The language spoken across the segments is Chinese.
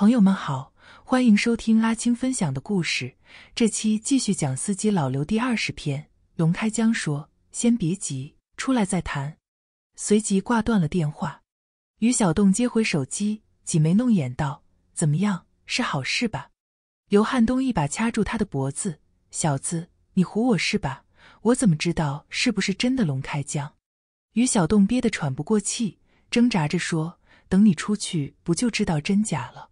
朋友们好，欢迎收听阿青分享的故事。这期继续讲司机老刘第二十篇。龙开江说：“先别急，出来再谈。”随即挂断了电话。于小栋接回手机，挤眉弄眼道：“怎么样？是好事吧？”刘汉东一把掐住他的脖子：“小子，你唬我是吧？我怎么知道是不是真的？”龙开江。于小栋憋得喘不过气，挣扎着说：“等你出去，不就知道真假了？”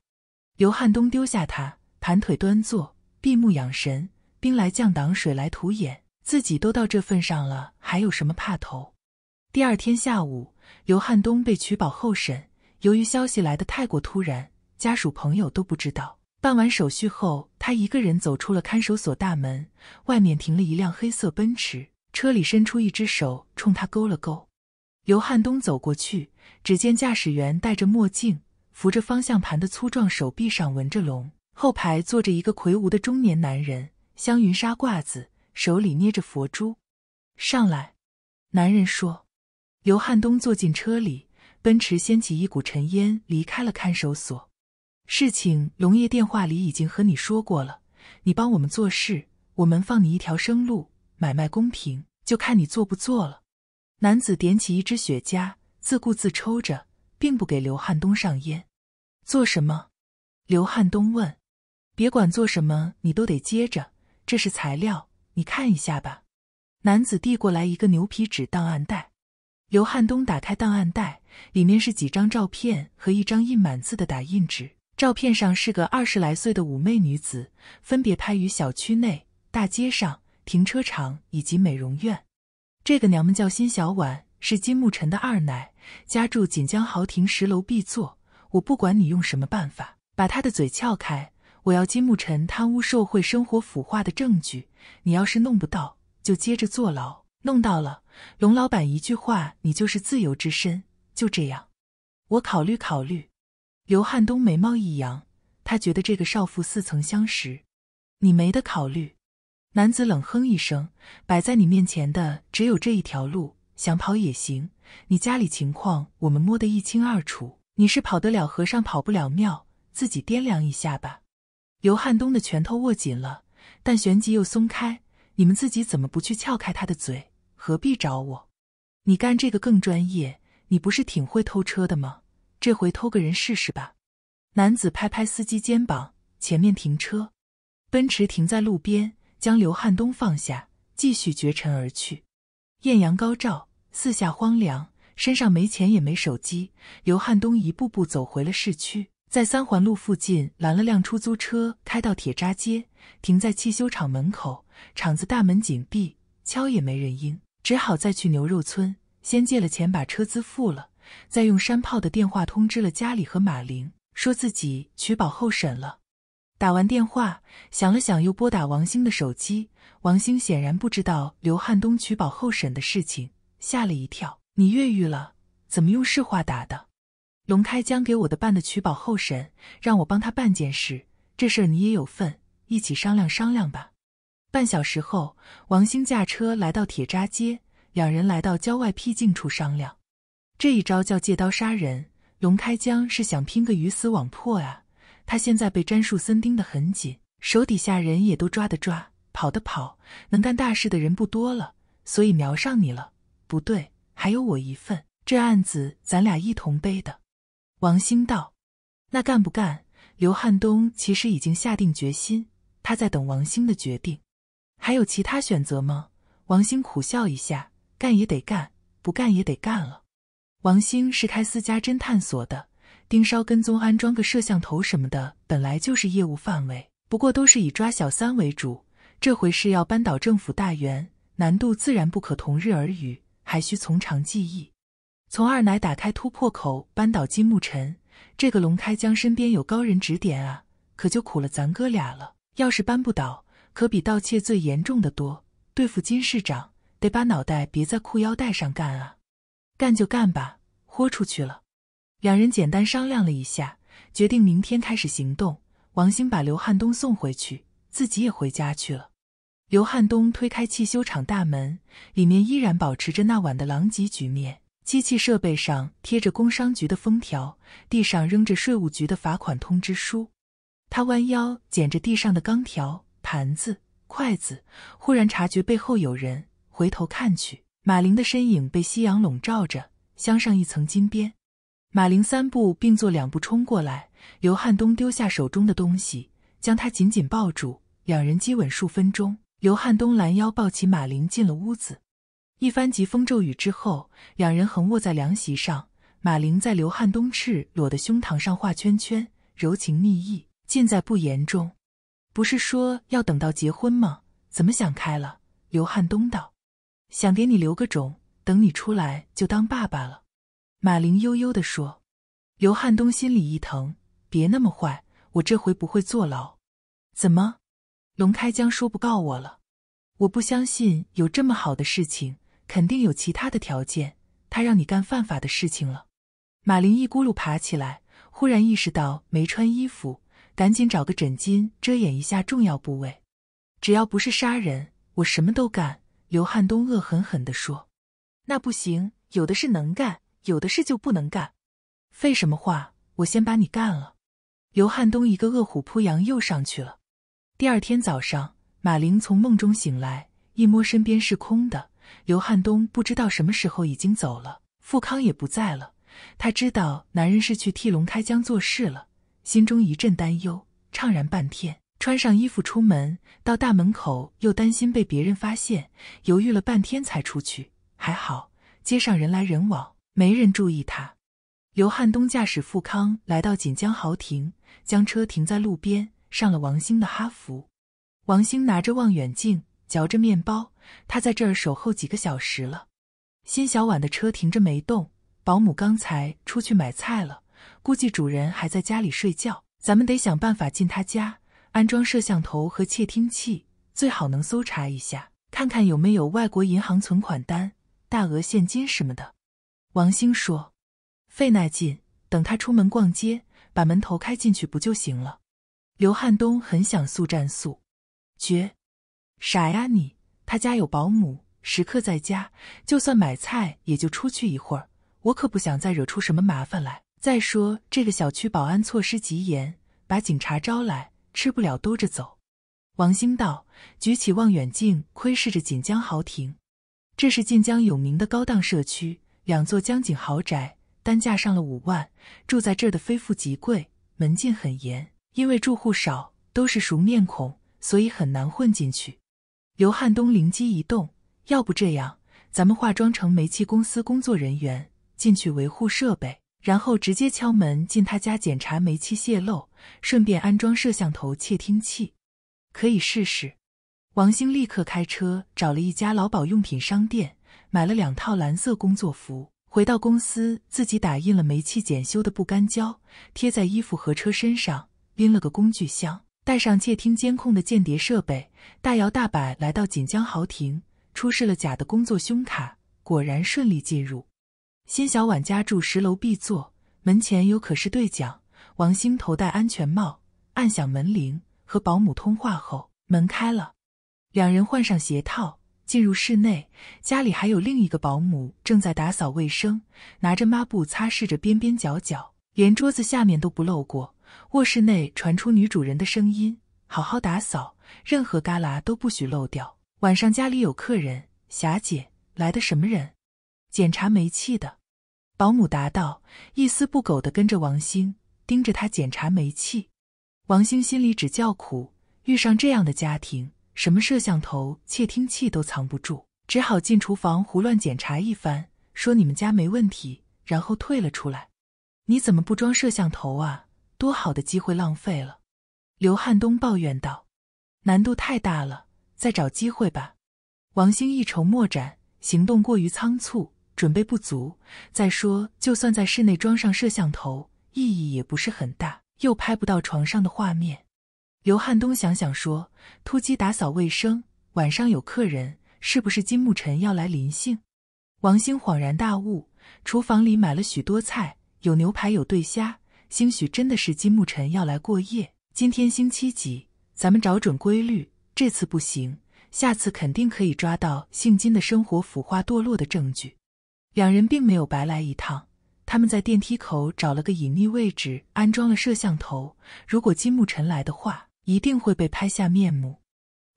刘汉东丢下他，盘腿端坐，闭目养神。兵来将挡，水来土掩。自己都到这份上了，还有什么怕头？第二天下午，刘汉东被取保候审。由于消息来得太过突然，家属朋友都不知道。办完手续后，他一个人走出了看守所大门。外面停了一辆黑色奔驰，车里伸出一只手，冲他勾了勾。刘汉东走过去，只见驾驶员戴着墨镜。扶着方向盘的粗壮手臂上纹着龙，后排坐着一个魁梧的中年男人，香云纱褂子，手里捏着佛珠。上来，男人说。刘汉东坐进车里，奔驰掀起一股尘烟，离开了看守所。事情龙爷电话里已经和你说过了，你帮我们做事，我们放你一条生路。买卖公平，就看你做不做了。男子点起一支雪茄，自顾自抽着，并不给刘汉东上烟。做什么？刘汉东问。别管做什么，你都得接着。这是材料，你看一下吧。男子递过来一个牛皮纸档案袋。刘汉东打开档案袋，里面是几张照片和一张印满字的打印纸。照片上是个二十来岁的妩媚女子，分别拍于小区内、大街上、停车场以及美容院。这个娘们叫辛小婉，是金慕尘的二奶，家住锦江豪庭十楼 B 座。我不管你用什么办法把他的嘴撬开，我要金木尘贪污受贿、生活腐化的证据。你要是弄不到，就接着坐牢；弄到了，龙老板一句话，你就是自由之身。就这样，我考虑考虑。刘汉东眉毛一扬，他觉得这个少妇似曾相识。你没得考虑。男子冷哼一声，摆在你面前的只有这一条路，想跑也行。你家里情况，我们摸得一清二楚。你是跑得了和尚跑不了庙，自己掂量一下吧。刘汉东的拳头握紧了，但旋即又松开。你们自己怎么不去撬开他的嘴？何必找我？你干这个更专业。你不是挺会偷车的吗？这回偷个人试试吧。男子拍拍司机肩膀，前面停车，奔驰停在路边，将刘汉东放下，继续绝尘而去。艳阳高照，四下荒凉。身上没钱也没手机，刘汉东一步步走回了市区，在三环路附近拦了辆出租车，开到铁渣街，停在汽修厂门口。厂子大门紧闭，敲也没人应，只好再去牛肉村，先借了钱把车资付了，再用山炮的电话通知了家里和马玲，说自己取保候审了。打完电话，想了想，又拨打王兴的手机。王兴显然不知道刘汉东取保候审的事情，吓了一跳。你越狱了，怎么用市话打的？龙开江给我的办的取保候审，让我帮他办件事，这事儿你也有份，一起商量商量吧。半小时后，王兴驾车来到铁渣街，两人来到郊外僻静处商量。这一招叫借刀杀人，龙开江是想拼个鱼死网破啊。他现在被詹树森盯得很紧，手底下人也都抓的抓，跑的跑，能干大事的人不多了，所以瞄上你了。不对。还有我一份，这案子咱俩一同背的。”王兴道，“那干不干？”刘汉东其实已经下定决心，他在等王兴的决定。还有其他选择吗？”王兴苦笑一下，“干也得干，不干也得干了。”王兴是开私家侦探所的，盯梢、跟踪、安装个摄像头什么的，本来就是业务范围。不过都是以抓小三为主，这回是要扳倒政府大员，难度自然不可同日而语。还需从长计议。从二奶打开突破口，扳倒金木尘。这个龙开江身边有高人指点啊，可就苦了咱哥俩了。要是扳不倒，可比盗窃罪严重的多。对付金市长，得把脑袋别在裤腰带上干啊！干就干吧，豁出去了。两人简单商量了一下，决定明天开始行动。王兴把刘汉东送回去，自己也回家去了。刘汉东推开汽修厂大门，里面依然保持着那晚的狼藉局面。机器设备上贴着工商局的封条，地上扔着税务局的罚款通知书。他弯腰捡着地上的钢条、盘子、筷子，忽然察觉背后有人，回头看去，马玲的身影被夕阳笼罩着，镶上一层金边。马玲三步并作两步冲过来，刘汉东丢下手中的东西，将她紧紧抱住，两人激吻数分钟。刘汉东拦腰抱起马玲进了屋子，一番疾风骤雨之后，两人横卧在凉席上，马玲在刘汉东赤裸的胸膛上画圈圈，柔情蜜意尽在不言中。不是说要等到结婚吗？怎么想开了？刘汉东道：“想给你留个种，等你出来就当爸爸了。”马玲悠悠的说。刘汉东心里一疼：“别那么坏，我这回不会坐牢。”怎么？龙开江说不告我了，我不相信有这么好的事情，肯定有其他的条件。他让你干犯法的事情了。马林一咕噜爬起来，忽然意识到没穿衣服，赶紧找个枕巾遮掩一下重要部位。只要不是杀人，我什么都干。刘汉东恶狠狠地说：“那不行，有的是能干，有的事就不能干。废什么话，我先把你干了。”刘汉东一个恶虎扑羊，又上去了。第二天早上，马玲从梦中醒来，一摸身边是空的，刘汉东不知道什么时候已经走了，富康也不在了。他知道男人是去替龙开江做事了，心中一阵担忧，怅然半天。穿上衣服出门，到大门口又担心被别人发现，犹豫了半天才出去。还好街上人来人往，没人注意他。刘汉东驾驶富康来到锦江豪庭，将车停在路边。上了王兴的哈弗，王兴拿着望远镜嚼着面包，他在这儿守候几个小时了。辛小婉的车停着没动，保姆刚才出去买菜了，估计主人还在家里睡觉。咱们得想办法进他家，安装摄像头和窃听器，最好能搜查一下，看看有没有外国银行存款单、大额现金什么的。王兴说：“费那劲，等他出门逛街，把门头开进去不就行了？”刘汉东很想速战速决，傻呀你！他家有保姆，时刻在家，就算买菜也就出去一会儿。我可不想再惹出什么麻烦来。再说这个小区保安措施极严，把警察招来吃不了兜着走。王兴道举起望远镜，窥视着锦江豪庭。这是晋江有名的高档社区，两座江景豪宅，单价上了五万，住在这儿的非富即贵，门禁很严。因为住户少，都是熟面孔，所以很难混进去。刘汉东灵机一动，要不这样，咱们化妆成煤气公司工作人员进去维护设备，然后直接敲门进他家检查煤气泄漏，顺便安装摄像头、窃听器，可以试试。王兴立刻开车找了一家劳保用品商店，买了两套蓝色工作服，回到公司自己打印了煤气检修的不干胶，贴在衣服和车身上。拎了个工具箱，带上窃听监控的间谍设备，大摇大摆来到锦江豪庭，出示了假的工作胸卡，果然顺利进入。辛小婉家住十楼 B 座，门前有可视对讲。王星头戴安全帽，按响门铃，和保姆通话后，门开了。两人换上鞋套，进入室内。家里还有另一个保姆正在打扫卫生，拿着抹布擦拭着边边角角，连桌子下面都不漏过。卧室内传出女主人的声音：“好好打扫，任何旮旯都不许漏掉。晚上家里有客人，霞姐来的什么人？检查煤气的。”保姆答道：“一丝不苟地跟着王星，盯着他检查煤气。”王星心里只叫苦，遇上这样的家庭，什么摄像头、窃听器都藏不住，只好进厨房胡乱检查一番，说：“你们家没问题。”然后退了出来。“你怎么不装摄像头啊？”多好的机会浪费了，刘汉东抱怨道：“难度太大了，再找机会吧。”王兴一筹莫展，行动过于仓促，准备不足。再说，就算在室内装上摄像头，意义也不是很大，又拍不到床上的画面。刘汉东想想说：“突击打扫卫生，晚上有客人，是不是金木尘要来临幸？”王兴恍然大悟，厨房里买了许多菜，有牛排，有对虾。兴许真的是金慕辰要来过夜。今天星期几？咱们找准规律，这次不行，下次肯定可以抓到姓金的生活腐化堕落的证据。两人并没有白来一趟，他们在电梯口找了个隐秘位置安装了摄像头，如果金慕辰来的话，一定会被拍下面目。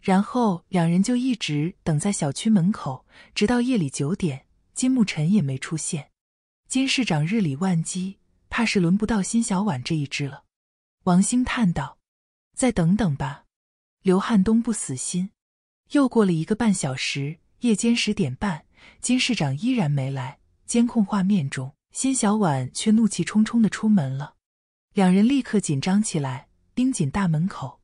然后两人就一直等在小区门口，直到夜里九点，金慕辰也没出现。金市长日理万机。怕是轮不到辛小婉这一支了，王兴叹道：“再等等吧。”刘汉东不死心。又过了一个半小时，夜间十点半，金市长依然没来。监控画面中，辛小婉却怒气冲冲的出门了。两人立刻紧张起来，盯紧大门口。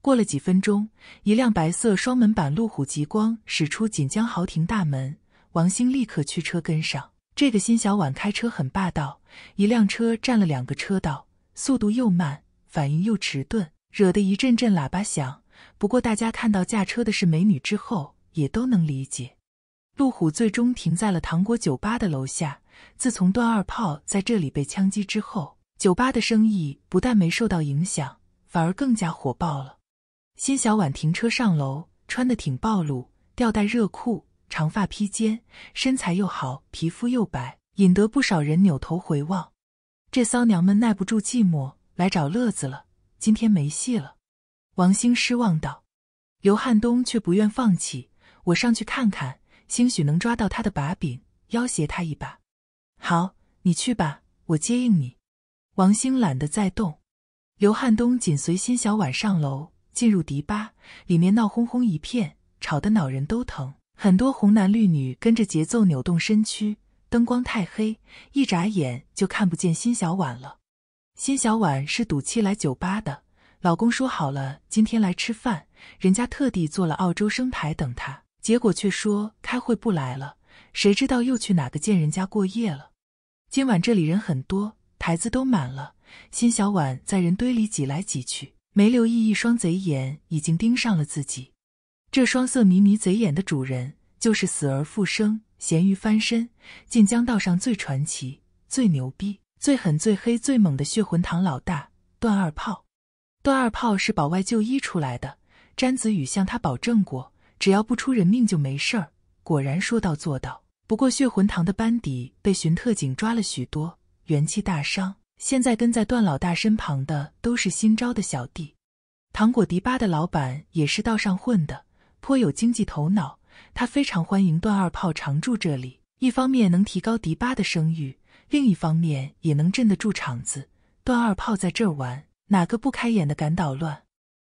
过了几分钟，一辆白色双门版路虎极光驶出锦江豪庭大门，王兴立刻驱车跟上。这个辛小婉开车很霸道。一辆车占了两个车道，速度又慢，反应又迟钝，惹得一阵阵喇叭响。不过大家看到驾车的是美女之后，也都能理解。路虎最终停在了糖果酒吧的楼下。自从段二炮在这里被枪击之后，酒吧的生意不但没受到影响，反而更加火爆了。辛小婉停车上楼，穿得挺暴露，吊带热裤，长发披肩，身材又好，皮肤又白。引得不少人扭头回望，这骚娘们耐不住寂寞来找乐子了。今天没戏了，王兴失望道。刘汉东却不愿放弃，我上去看看，兴许能抓到他的把柄，要挟他一把。好，你去吧，我接应你。王兴懒得再动。刘汉东紧随辛小婉上楼，进入迪吧，里面闹哄哄一片，吵得脑人都疼。很多红男绿女跟着节奏扭动身躯。灯光太黑，一眨眼就看不见辛小婉了。辛小婉是赌气来酒吧的，老公说好了今天来吃饭，人家特地做了澳洲生牌等他，结果却说开会不来了。谁知道又去哪个贱人家过夜了？今晚这里人很多，台子都满了。辛小婉在人堆里挤来挤去，没留意一双贼眼已经盯上了自己。这双色迷迷贼眼的主人，就是死而复生。咸鱼翻身，晋江道上最传奇、最牛逼、最狠、最黑、最猛的血魂堂老大段二炮。段二炮是保外就医出来的，詹子宇向他保证过，只要不出人命就没事儿，果然说到做到。不过血魂堂的班底被巡特警抓了许多，元气大伤。现在跟在段老大身旁的都是新招的小弟。糖果迪吧的老板也是道上混的，颇有经济头脑。他非常欢迎段二炮常住这里，一方面能提高迪巴的声誉，另一方面也能镇得住场子。段二炮在这玩，哪个不开眼的敢捣乱？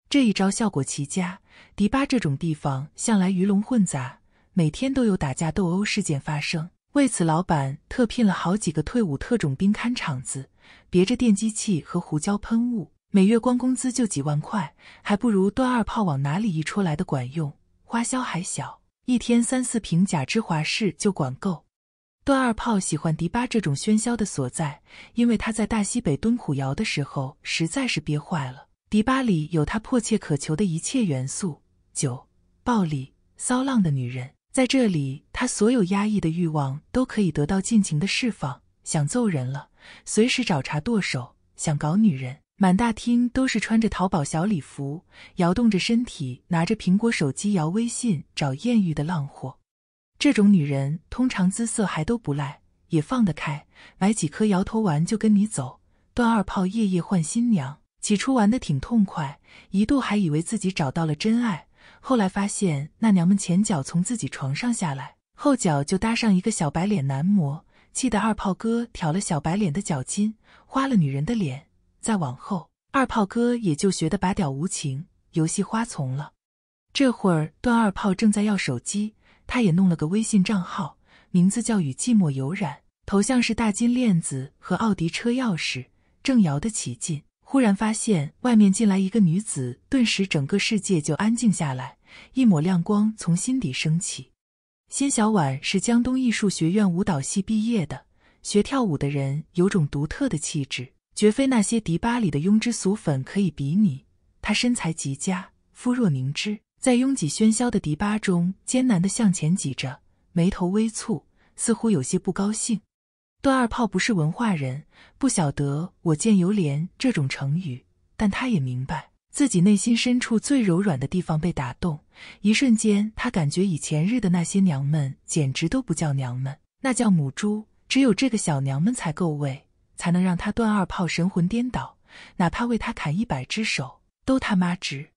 这一招效果奇佳。迪巴这种地方向来鱼龙混杂，每天都有打架斗殴事件发生。为此，老板特聘了好几个退伍特种兵看场子，别着电击器和胡椒喷雾，每月光工资就几万块，还不如段二炮往哪里一戳来的管用，花销还小。一天三四瓶假芝华士就管够。段二炮喜欢迪吧这种喧嚣的所在，因为他在大西北蹲苦窑的时候实在是憋坏了。迪吧里有他迫切渴求的一切元素：酒、暴力、骚浪的女人。在这里，他所有压抑的欲望都可以得到尽情的释放。想揍人了，随时找茬剁手；想搞女人。满大厅都是穿着淘宝小礼服、摇动着身体、拿着苹果手机摇微信找艳遇的浪货。这种女人通常姿色还都不赖，也放得开，买几颗摇头丸就跟你走。段二炮夜夜换新娘，起初玩的挺痛快，一度还以为自己找到了真爱。后来发现那娘们前脚从自己床上下来，后脚就搭上一个小白脸男模，气得二炮哥挑了小白脸的脚筋，花了女人的脸。再往后，二炮哥也就学得把屌无情，游戏花丛了。这会儿段二炮正在要手机，他也弄了个微信账号，名字叫“与寂寞有染”，头像是大金链子和奥迪车钥匙，正摇得起劲。忽然发现外面进来一个女子，顿时整个世界就安静下来，一抹亮光从心底升起。辛小婉是江东艺术学院舞蹈系毕业的，学跳舞的人有种独特的气质。绝非那些迪吧里的庸脂俗粉可以比拟。她身材极佳，肤若凝脂，在拥挤喧嚣的迪吧中艰难地向前挤着，眉头微蹙，似乎有些不高兴。段二炮不是文化人，不晓得“我见犹怜”这种成语，但他也明白自己内心深处最柔软的地方被打动。一瞬间，他感觉以前日的那些娘们简直都不叫娘们，那叫母猪。只有这个小娘们才够味。才能让他断二炮神魂颠倒，哪怕为他砍一百只手都他妈值。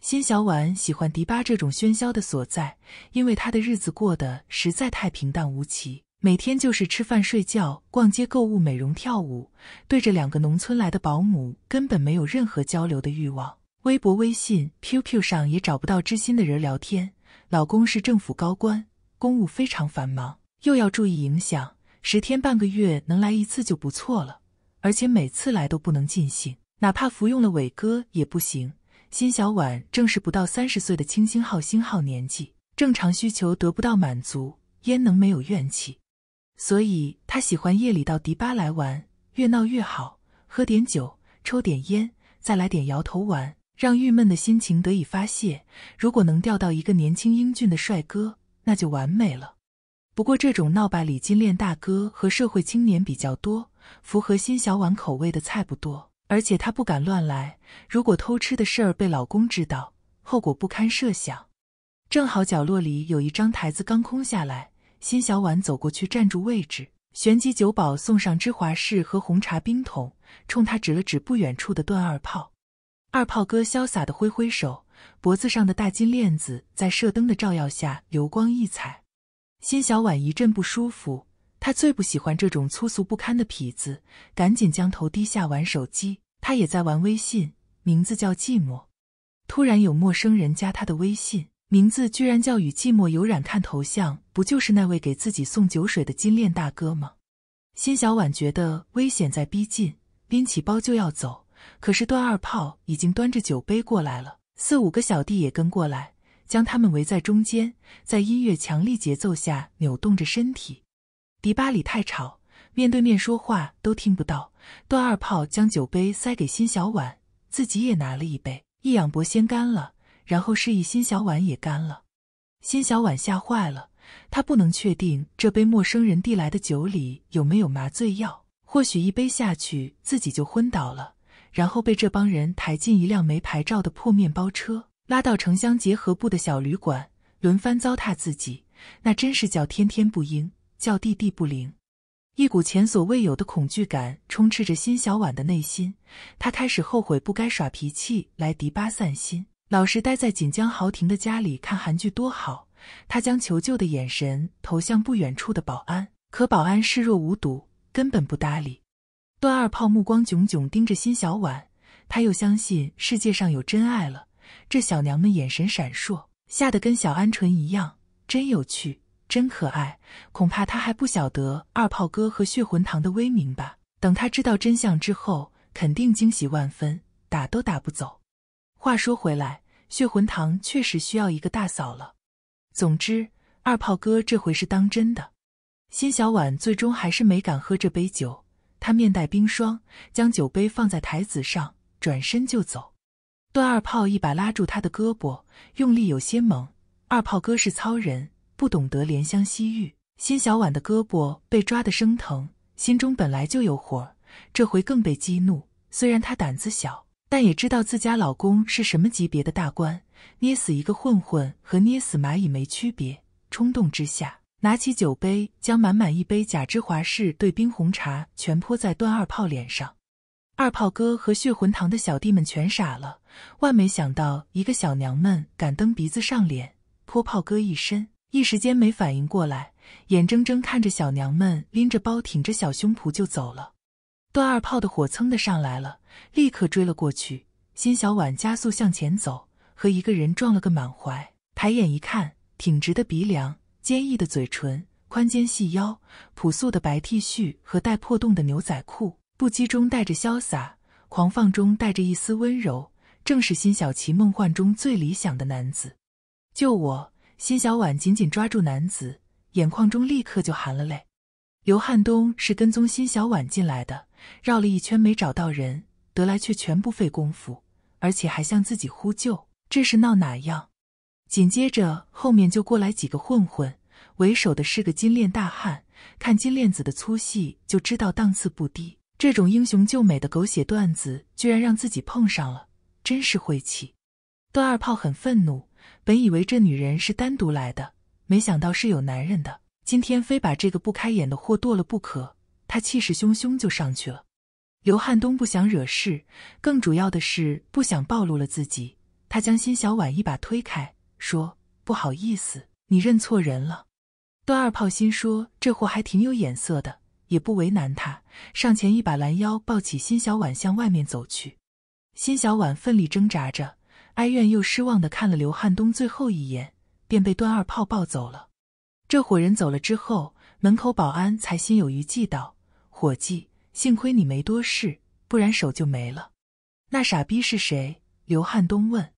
辛小婉喜欢迪吧这种喧嚣的所在，因为她的日子过得实在太平淡无奇，每天就是吃饭、睡觉、逛街、购物、美容、跳舞，对着两个农村来的保姆，根本没有任何交流的欲望。微博、微信、QQ 上也找不到知心的人聊天。老公是政府高官，公务非常繁忙，又要注意影响。十天半个月能来一次就不错了，而且每次来都不能尽兴，哪怕服用了伟哥也不行。辛小婉正是不到三十岁的清新号星号年纪，正常需求得不到满足，焉能没有怨气？所以她喜欢夜里到迪吧来玩，越闹越好，喝点酒，抽点烟，再来点摇头丸，让郁闷的心情得以发泄。如果能钓到一个年轻英俊的帅哥，那就完美了。不过这种闹吧里金链大哥和社会青年比较多，符合辛小婉口味的菜不多，而且她不敢乱来。如果偷吃的事儿被老公知道，后果不堪设想。正好角落里有一张台子刚空下来，辛小婉走过去占住位置。旋即，酒保送上芝华士和红茶冰桶，冲她指了指不远处的段二炮。二炮哥潇洒的挥挥手，脖子上的大金链子在射灯的照耀下流光溢彩。辛小婉一阵不舒服，她最不喜欢这种粗俗不堪的痞子，赶紧将头低下玩手机。她也在玩微信，名字叫寂寞。突然有陌生人加她的微信，名字居然叫“与寂寞有染”。看头像，不就是那位给自己送酒水的金链大哥吗？辛小婉觉得危险在逼近，拎起包就要走，可是段二炮已经端着酒杯过来了，四五个小弟也跟过来。将他们围在中间，在音乐强力节奏下扭动着身体。迪吧里太吵，面对面说话都听不到。段二炮将酒杯塞给辛小婉，自己也拿了一杯，一仰脖先干了，然后示意辛小婉也干了。辛小婉吓坏了，他不能确定这杯陌生人递来的酒里有没有麻醉药，或许一杯下去自己就昏倒了，然后被这帮人抬进一辆没牌照的破面包车。拉到城乡结合部的小旅馆，轮番糟蹋自己，那真是叫天天不应，叫地地不灵。一股前所未有的恐惧感充斥着辛小婉的内心，她开始后悔不该耍脾气来迪吧散心，老实待在锦江豪庭的家里看韩剧多好。他将求救的眼神投向不远处的保安，可保安视若无睹，根本不搭理。段二炮目光炯炯盯着辛小婉，他又相信世界上有真爱了。这小娘们眼神闪烁，吓得跟小鹌鹑一样，真有趣，真可爱。恐怕她还不晓得二炮哥和血魂堂的威名吧？等她知道真相之后，肯定惊喜万分，打都打不走。话说回来，血魂堂确实需要一个大嫂了。总之，二炮哥这回是当真的。辛小婉最终还是没敢喝这杯酒，她面带冰霜，将酒杯放在台子上，转身就走。段二炮一把拉住他的胳膊，用力有些猛。二炮哥是糙人，不懂得怜香惜玉。辛小婉的胳膊被抓得生疼，心中本来就有火，这回更被激怒。虽然她胆子小，但也知道自家老公是什么级别的大官，捏死一个混混和捏死蚂蚁没区别。冲动之下，拿起酒杯，将满满一杯假芝华士兑冰红茶全泼在段二炮脸上。二炮哥和血魂堂的小弟们全傻了。万没想到，一个小娘们敢蹬鼻子上脸，泼炮哥一身，一时间没反应过来，眼睁睁看着小娘们拎着包、挺着小胸脯就走了。段二炮的火蹭的上来了，立刻追了过去。辛小婉加速向前走，和一个人撞了个满怀，抬眼一看，挺直的鼻梁，坚毅的嘴唇，宽肩细腰，朴素的白 T 恤和带破洞的牛仔裤，不羁中带着潇洒，狂放中带着一丝温柔。正是辛晓琪梦幻中最理想的男子，救我！辛小婉紧紧抓住男子，眼眶中立刻就含了泪。刘汉东是跟踪辛小婉进来的，绕了一圈没找到人，得来却全不费工夫，而且还向自己呼救，这是闹哪样？紧接着后面就过来几个混混，为首的是个金链大汉，看金链子的粗细就知道档次不低。这种英雄救美的狗血段子，居然让自己碰上了。真是晦气！段二炮很愤怒，本以为这女人是单独来的，没想到是有男人的。今天非把这个不开眼的货剁了不可！他气势汹汹就上去了。刘汉东不想惹事，更主要的是不想暴露了自己。他将辛小婉一把推开，说：“不好意思，你认错人了。”段二炮心说这货还挺有眼色的，也不为难他，上前一把拦腰抱起辛小婉向外面走去。辛小婉奋力挣扎着，哀怨又失望的看了刘汉东最后一眼，便被段二炮抱走了。这伙人走了之后，门口保安才心有余悸道：“伙计，幸亏你没多事，不然手就没了。”那傻逼是谁？刘汉东问。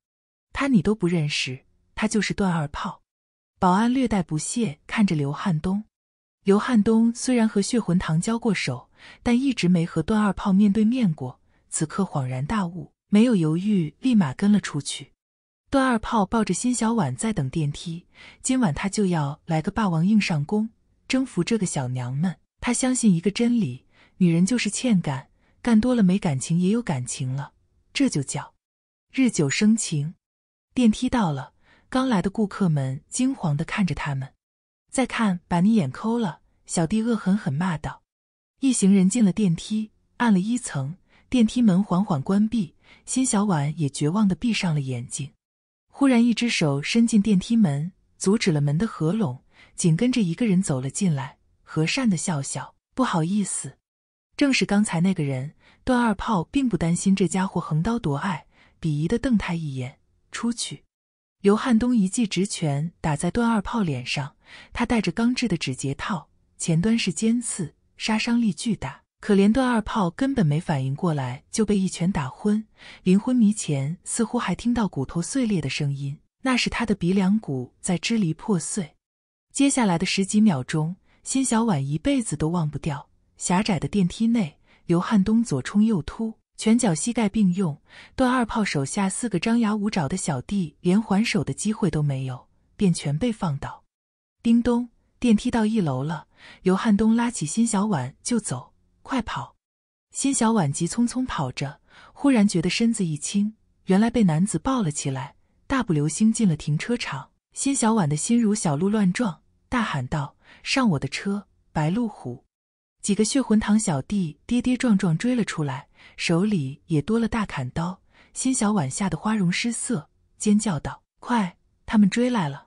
他你都不认识，他就是段二炮。保安略带不屑看着刘汉东。刘汉东虽然和血魂堂交过手，但一直没和段二炮面对面过。此刻恍然大悟，没有犹豫，立马跟了出去。段二炮抱着辛小婉在等电梯，今晚他就要来个霸王硬上弓，征服这个小娘们。他相信一个真理：女人就是欠干，干多了没感情也有感情了，这就叫日久生情。电梯到了，刚来的顾客们惊慌的看着他们，再看，把你眼抠了！小弟恶狠狠骂道。一行人进了电梯，按了一层。电梯门缓缓关闭，辛小婉也绝望的闭上了眼睛。忽然，一只手伸进电梯门，阻止了门的合拢。紧跟着，一个人走了进来，和善的笑笑：“不好意思。”正是刚才那个人，段二炮并不担心这家伙横刀夺爱，鄙夷的瞪他一眼：“出去！”刘汉东一记直拳打在段二炮脸上，他戴着钢制的指节套，前端是尖刺，杀伤力巨大。可怜段二炮根本没反应过来，就被一拳打昏。临昏迷前，似乎还听到骨头碎裂的声音，那是他的鼻梁骨在支离破碎。接下来的十几秒钟，辛小婉一辈子都忘不掉。狭窄的电梯内，刘汉东左冲右突，拳脚膝盖并用，段二炮手下四个张牙舞爪的小弟连还手的机会都没有，便全被放倒。叮咚，电梯到一楼了。刘汉东拉起辛小婉就走。快跑！辛小婉急匆匆跑着，忽然觉得身子一轻，原来被男子抱了起来，大步流星进了停车场。辛小婉的心如小鹿乱撞，大喊道：“上我的车，白路虎！”几个血魂堂小弟跌跌撞撞追了出来，手里也多了大砍刀。辛小婉吓得花容失色，尖叫道：“快，他们追来了！”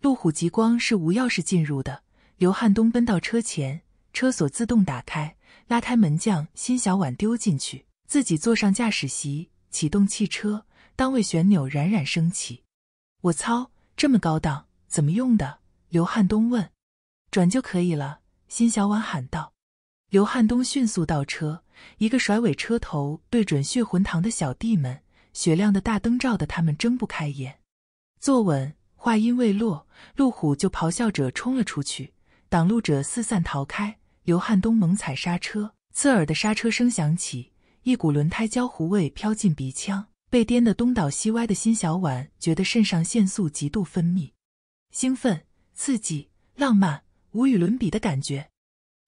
路虎极光是无钥匙进入的，刘汉东奔到车前，车锁自动打开。拉开门将，辛小婉丢进去，自己坐上驾驶席，启动汽车，档位旋钮冉冉升起。我操，这么高档，怎么用的？刘汉东问。转就可以了，辛小婉喊道。刘汉东迅速倒车，一个甩尾，车头对准血魂堂的小弟们，雪亮的大灯照得他们睁不开眼。坐稳。话音未落，路虎就咆哮着冲了出去，挡路者四散逃开。刘汉东猛踩刹车，刺耳的刹车声响起，一股轮胎焦糊味飘进鼻腔。被颠得东倒西歪的辛小婉觉得肾上腺素极度分泌，兴奋、刺激、浪漫，无与伦比的感觉。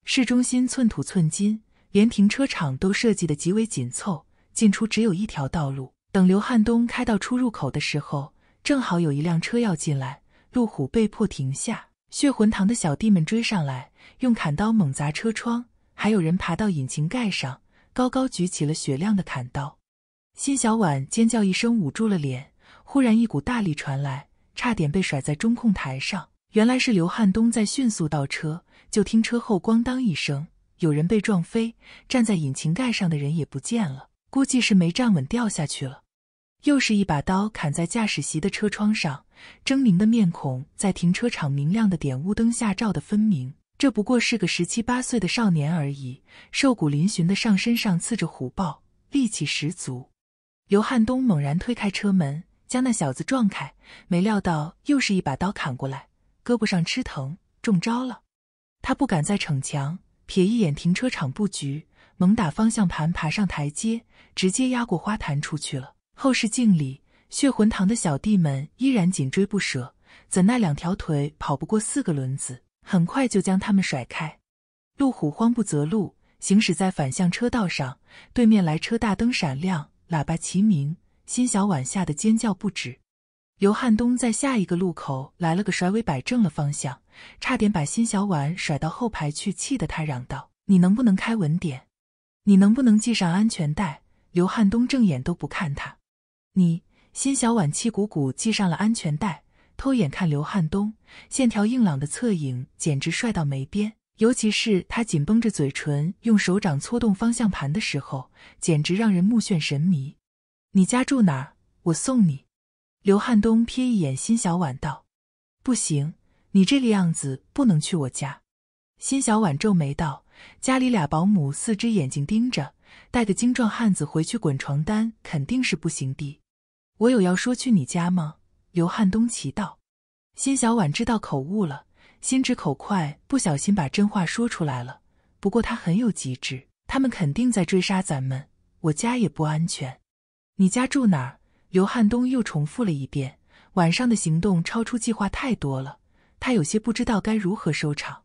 市中心寸土寸金，连停车场都设计得极为紧凑，进出只有一条道路。等刘汉东开到出入口的时候，正好有一辆车要进来，路虎被迫停下。血魂堂的小弟们追上来，用砍刀猛砸车窗，还有人爬到引擎盖上，高高举起了雪亮的砍刀。辛小婉尖叫一声，捂住了脸。忽然一股大力传来，差点被甩在中控台上。原来是刘汉东在迅速倒车。就听车后咣当一声，有人被撞飞，站在引擎盖上的人也不见了，估计是没站稳掉下去了。又是一把刀砍在驾驶席的车窗上。狰狞的面孔在停车场明亮的点雾灯下照得分明。这不过是个十七八岁的少年而已，瘦骨嶙峋的上身上刺着虎豹，力气十足。刘汉东猛然推开车门，将那小子撞开，没料到又是一把刀砍过来，胳膊上吃疼，中招了。他不敢再逞强，瞥一眼停车场布局，猛打方向盘，爬上台阶，直接压过花坛出去了。后视镜里。血魂堂的小弟们依然紧追不舍，怎奈两条腿跑不过四个轮子，很快就将他们甩开。路虎慌不择路，行驶在反向车道上，对面来车大灯闪亮，喇叭齐鸣，辛小婉吓得尖叫不止。刘汉东在下一个路口来了个甩尾，摆正了方向，差点把辛小婉甩到后排去，气得他嚷道：“你能不能开稳点？你能不能系上安全带？”刘汉东正眼都不看他，你。辛小婉气鼓鼓系上了安全带，偷眼看刘汉东，线条硬朗的侧影简直帅到没边。尤其是他紧绷着嘴唇，用手掌搓动方向盘的时候，简直让人目眩神迷。你家住哪？我送你。刘汉东瞥一眼辛小婉道：“不行，你这个样子不能去我家。”辛小婉皱眉道：“家里俩保姆，四只眼睛盯着，带个精壮汉子回去滚床单，肯定是不行的。”我有要说去你家吗？刘汉东奇道。辛小婉知道口误了，心直口快，不小心把真话说出来了。不过他很有机智，他们肯定在追杀咱们，我家也不安全。你家住哪儿？刘汉东又重复了一遍。晚上的行动超出计划太多了，他有些不知道该如何收场。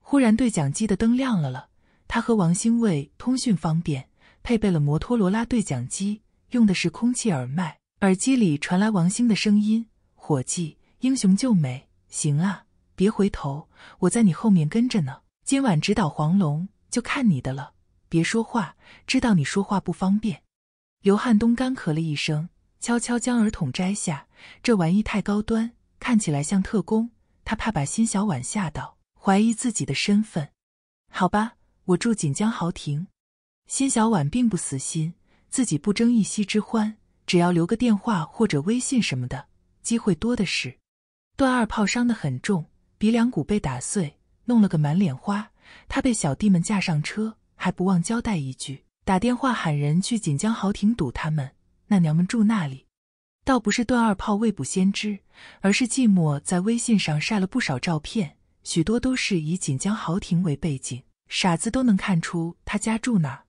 忽然，对讲机的灯亮了了。他和王兴卫通讯方便，配备了摩托罗拉对讲机，用的是空气耳麦。耳机里传来王星的声音：“伙计，英雄救美，行啊，别回头，我在你后面跟着呢。今晚指导黄龙，就看你的了。别说话，知道你说话不方便。”刘汉东干咳了一声，悄悄将耳筒摘下。这玩意太高端，看起来像特工，他怕把辛小婉吓到，怀疑自己的身份。好吧，我住锦江豪庭。辛小婉并不死心，自己不争一夕之欢。只要留个电话或者微信什么的，机会多的是。段二炮伤得很重，鼻梁骨被打碎，弄了个满脸花。他被小弟们架上车，还不忘交代一句：打电话喊人去锦江豪庭堵他们。那娘们住那里，倒不是段二炮未卜先知，而是寂寞在微信上晒了不少照片，许多都是以锦江豪庭为背景，傻子都能看出他家住哪。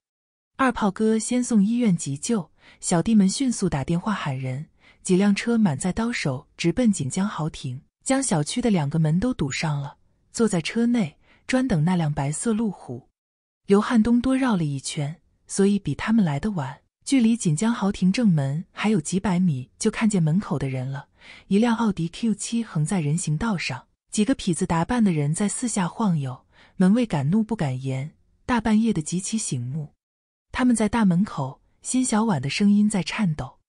二炮哥先送医院急救。小弟们迅速打电话喊人，几辆车满载刀手直奔锦江豪庭，将小区的两个门都堵上了。坐在车内，专等那辆白色路虎。刘汉东多绕了一圈，所以比他们来的晚。距离锦江豪庭正门还有几百米，就看见门口的人了。一辆奥迪 Q7 横在人行道上，几个痞子打扮的人在四下晃悠。门卫敢怒不敢言，大半夜的极其醒目。他们在大门口。辛小婉的声音在颤抖。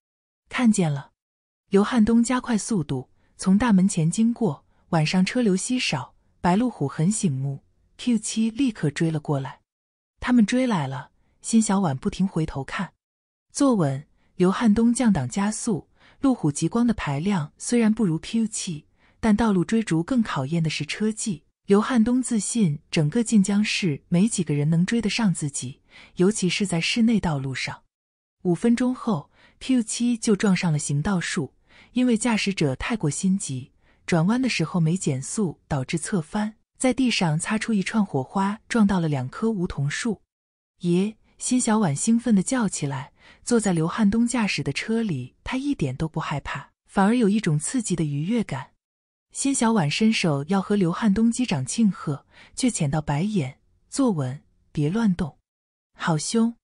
看见了，刘汉东加快速度从大门前经过。晚上车流稀少，白路虎很醒目。Q7 立刻追了过来。他们追来了，辛小婉不停回头看。坐稳，刘汉东降档加速。路虎极光的排量虽然不如 Q7，但道路追逐更考验的是车技。刘汉东自信，整个晋江市没几个人能追得上自己，尤其是在市内道路上。五分钟后，Q7 就撞上了行道树，因为驾驶者太过心急，转弯的时候没减速，导致侧翻，在地上擦出一串火花，撞到了两棵梧桐树。耶！辛小婉兴奋地叫起来，坐在刘汉东驾驶的车里，他一点都不害怕，反而有一种刺激的愉悦感。辛小婉伸手要和刘汉东击掌庆贺，却浅到白眼，坐稳，别乱动，好凶。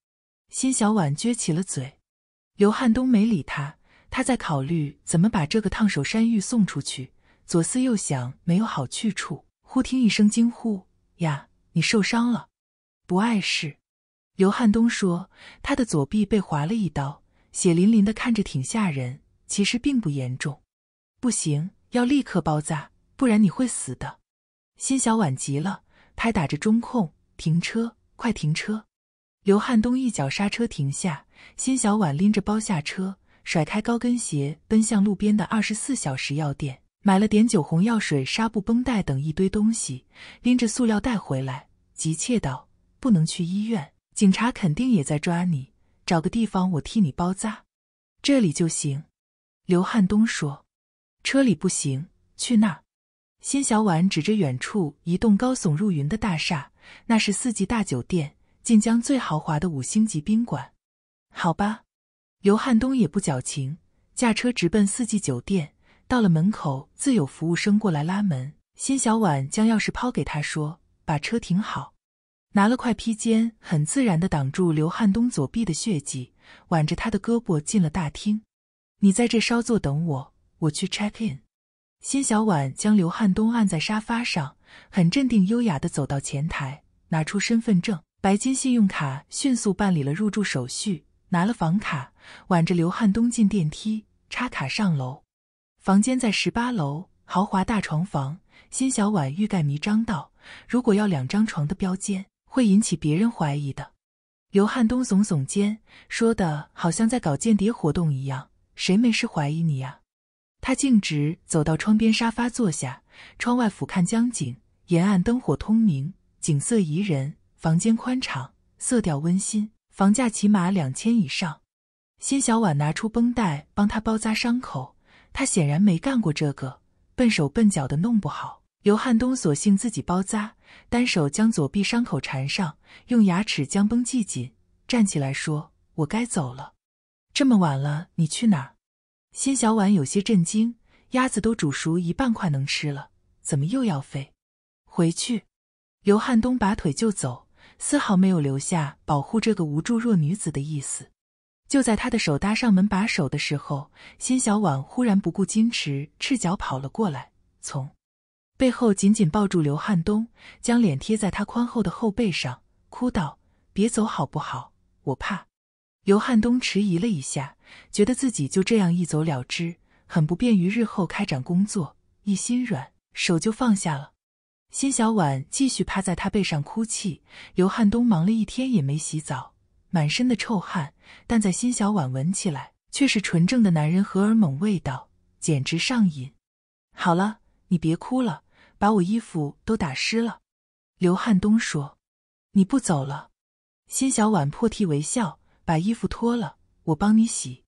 辛小婉撅起了嘴，刘汉东没理他，他在考虑怎么把这个烫手山芋送出去。左思右想，没有好去处。忽听一声惊呼：“呀，你受伤了！”“不碍事。”刘汉东说，他的左臂被划了一刀，血淋淋的，看着挺吓人，其实并不严重。不行，要立刻包扎，不然你会死的。辛小婉急了，拍打着中控，停车！快停车！刘汉东一脚刹车停下，辛小婉拎着包下车，甩开高跟鞋，奔向路边的二十四小时药店，买了点酒红药水、纱布、绷带等一堆东西，拎着塑料袋回来，急切道：“不能去医院，警察肯定也在抓你，找个地方我替你包扎，这里就行。”刘汉东说：“车里不行，去那儿。”辛小婉指着远处一栋高耸入云的大厦，“那是四季大酒店。”晋江最豪华的五星级宾馆，好吧。刘汉东也不矫情，驾车直奔四季酒店。到了门口，自有服务生过来拉门。辛小婉将钥匙抛给他，说：“把车停好。”拿了块披肩，很自然的挡住刘汉东左臂的血迹，挽着他的胳膊进了大厅。你在这稍坐等我，我去 check in。辛小婉将刘汉东按在沙发上，很镇定优雅的走到前台，拿出身份证。白金信用卡迅速办理了入住手续，拿了房卡，挽着刘汉东进电梯，插卡上楼。房间在十八楼，豪华大床房。辛小婉欲盖弥彰道：“如果要两张床的标间，会引起别人怀疑的。”刘汉东耸耸肩，说的好像在搞间谍活动一样：“谁没事怀疑你呀？”他径直走到窗边沙发坐下，窗外俯瞰江景，沿岸灯火通明，景色宜人。房间宽敞，色调温馨，房价起码两千以上。辛小婉拿出绷带帮他包扎伤口，他显然没干过这个，笨手笨脚的弄不好。刘汉东索性自己包扎，单手将左臂伤口缠上，用牙齿将绷系紧，站起来说：“我该走了，这么晚了，你去哪儿？”辛小婉有些震惊，鸭子都煮熟一半快能吃了，怎么又要飞？回去。刘汉东拔腿就走。丝毫没有留下保护这个无助弱女子的意思。就在他的手搭上门把手的时候，辛小婉忽然不顾矜持，赤脚跑了过来，从背后紧紧抱住刘汉东，将脸贴在他宽厚的后背上，哭道：“别走好不好？我怕。”刘汉东迟疑了一下，觉得自己就这样一走了之，很不便于日后开展工作，一心软，手就放下了。辛小婉继续趴在他背上哭泣。刘汉东忙了一天也没洗澡，满身的臭汗，但在辛小婉闻起来却是纯正的男人荷尔蒙味道，简直上瘾。好了，你别哭了，把我衣服都打湿了。”刘汉东说，“你不走了？”辛小婉破涕为笑，把衣服脱了，我帮你洗。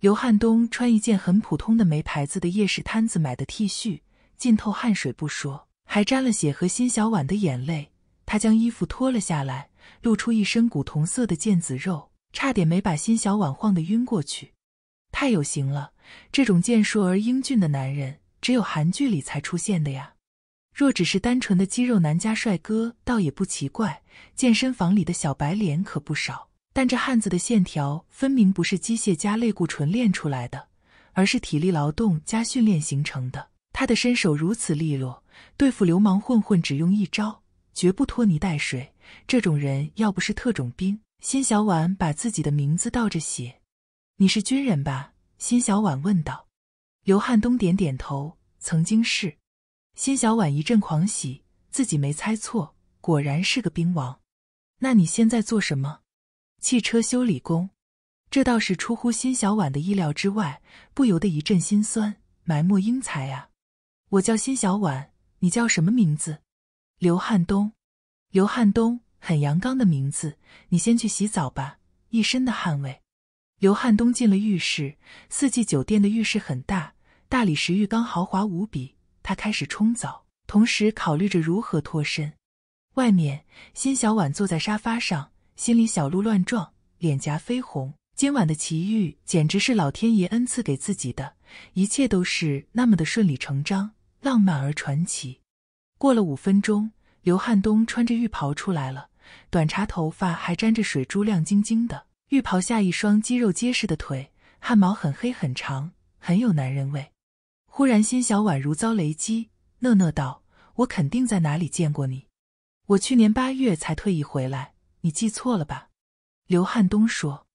刘汉东穿一件很普通的没牌子的夜市摊子买的 T 恤，浸透汗水不说。还沾了血和辛小婉的眼泪，他将衣服脱了下来，露出一身古铜色的腱子肉，差点没把辛小婉晃得晕过去。太有型了！这种健硕而英俊的男人，只有韩剧里才出现的呀。若只是单纯的肌肉男加帅哥，倒也不奇怪，健身房里的小白脸可不少。但这汉子的线条分明不是机械加肋骨纯练出来的，而是体力劳动加训练形成的。他的身手如此利落。对付流氓混混只用一招，绝不拖泥带水。这种人要不是特种兵，辛小婉把自己的名字倒着写。你是军人吧？辛小婉问道。刘汉东点点头，曾经是。辛小婉一阵狂喜，自己没猜错，果然是个兵王。那你现在做什么？汽车修理工。这倒是出乎辛小婉的意料之外，不由得一阵心酸，埋没英才啊！我叫辛小婉。你叫什么名字？刘汉东，刘汉东，很阳刚的名字。你先去洗澡吧，一身的汗味。刘汉东进了浴室。四季酒店的浴室很大，大理石浴缸豪华无比。他开始冲澡，同时考虑着如何脱身。外面，辛小婉坐在沙发上，心里小鹿乱撞，脸颊绯红。今晚的奇遇简直是老天爷恩赐给自己的，一切都是那么的顺理成章。浪漫而传奇。过了五分钟，刘汉东穿着浴袍出来了，短茶头发还沾着水珠，亮晶晶的。浴袍下一双肌肉结实的腿，汗毛很黑很长，很有男人味。忽然，辛小婉如遭雷击，讷讷道：“我肯定在哪里见过你。我去年八月才退役回来，你记错了吧？”刘汉东说：“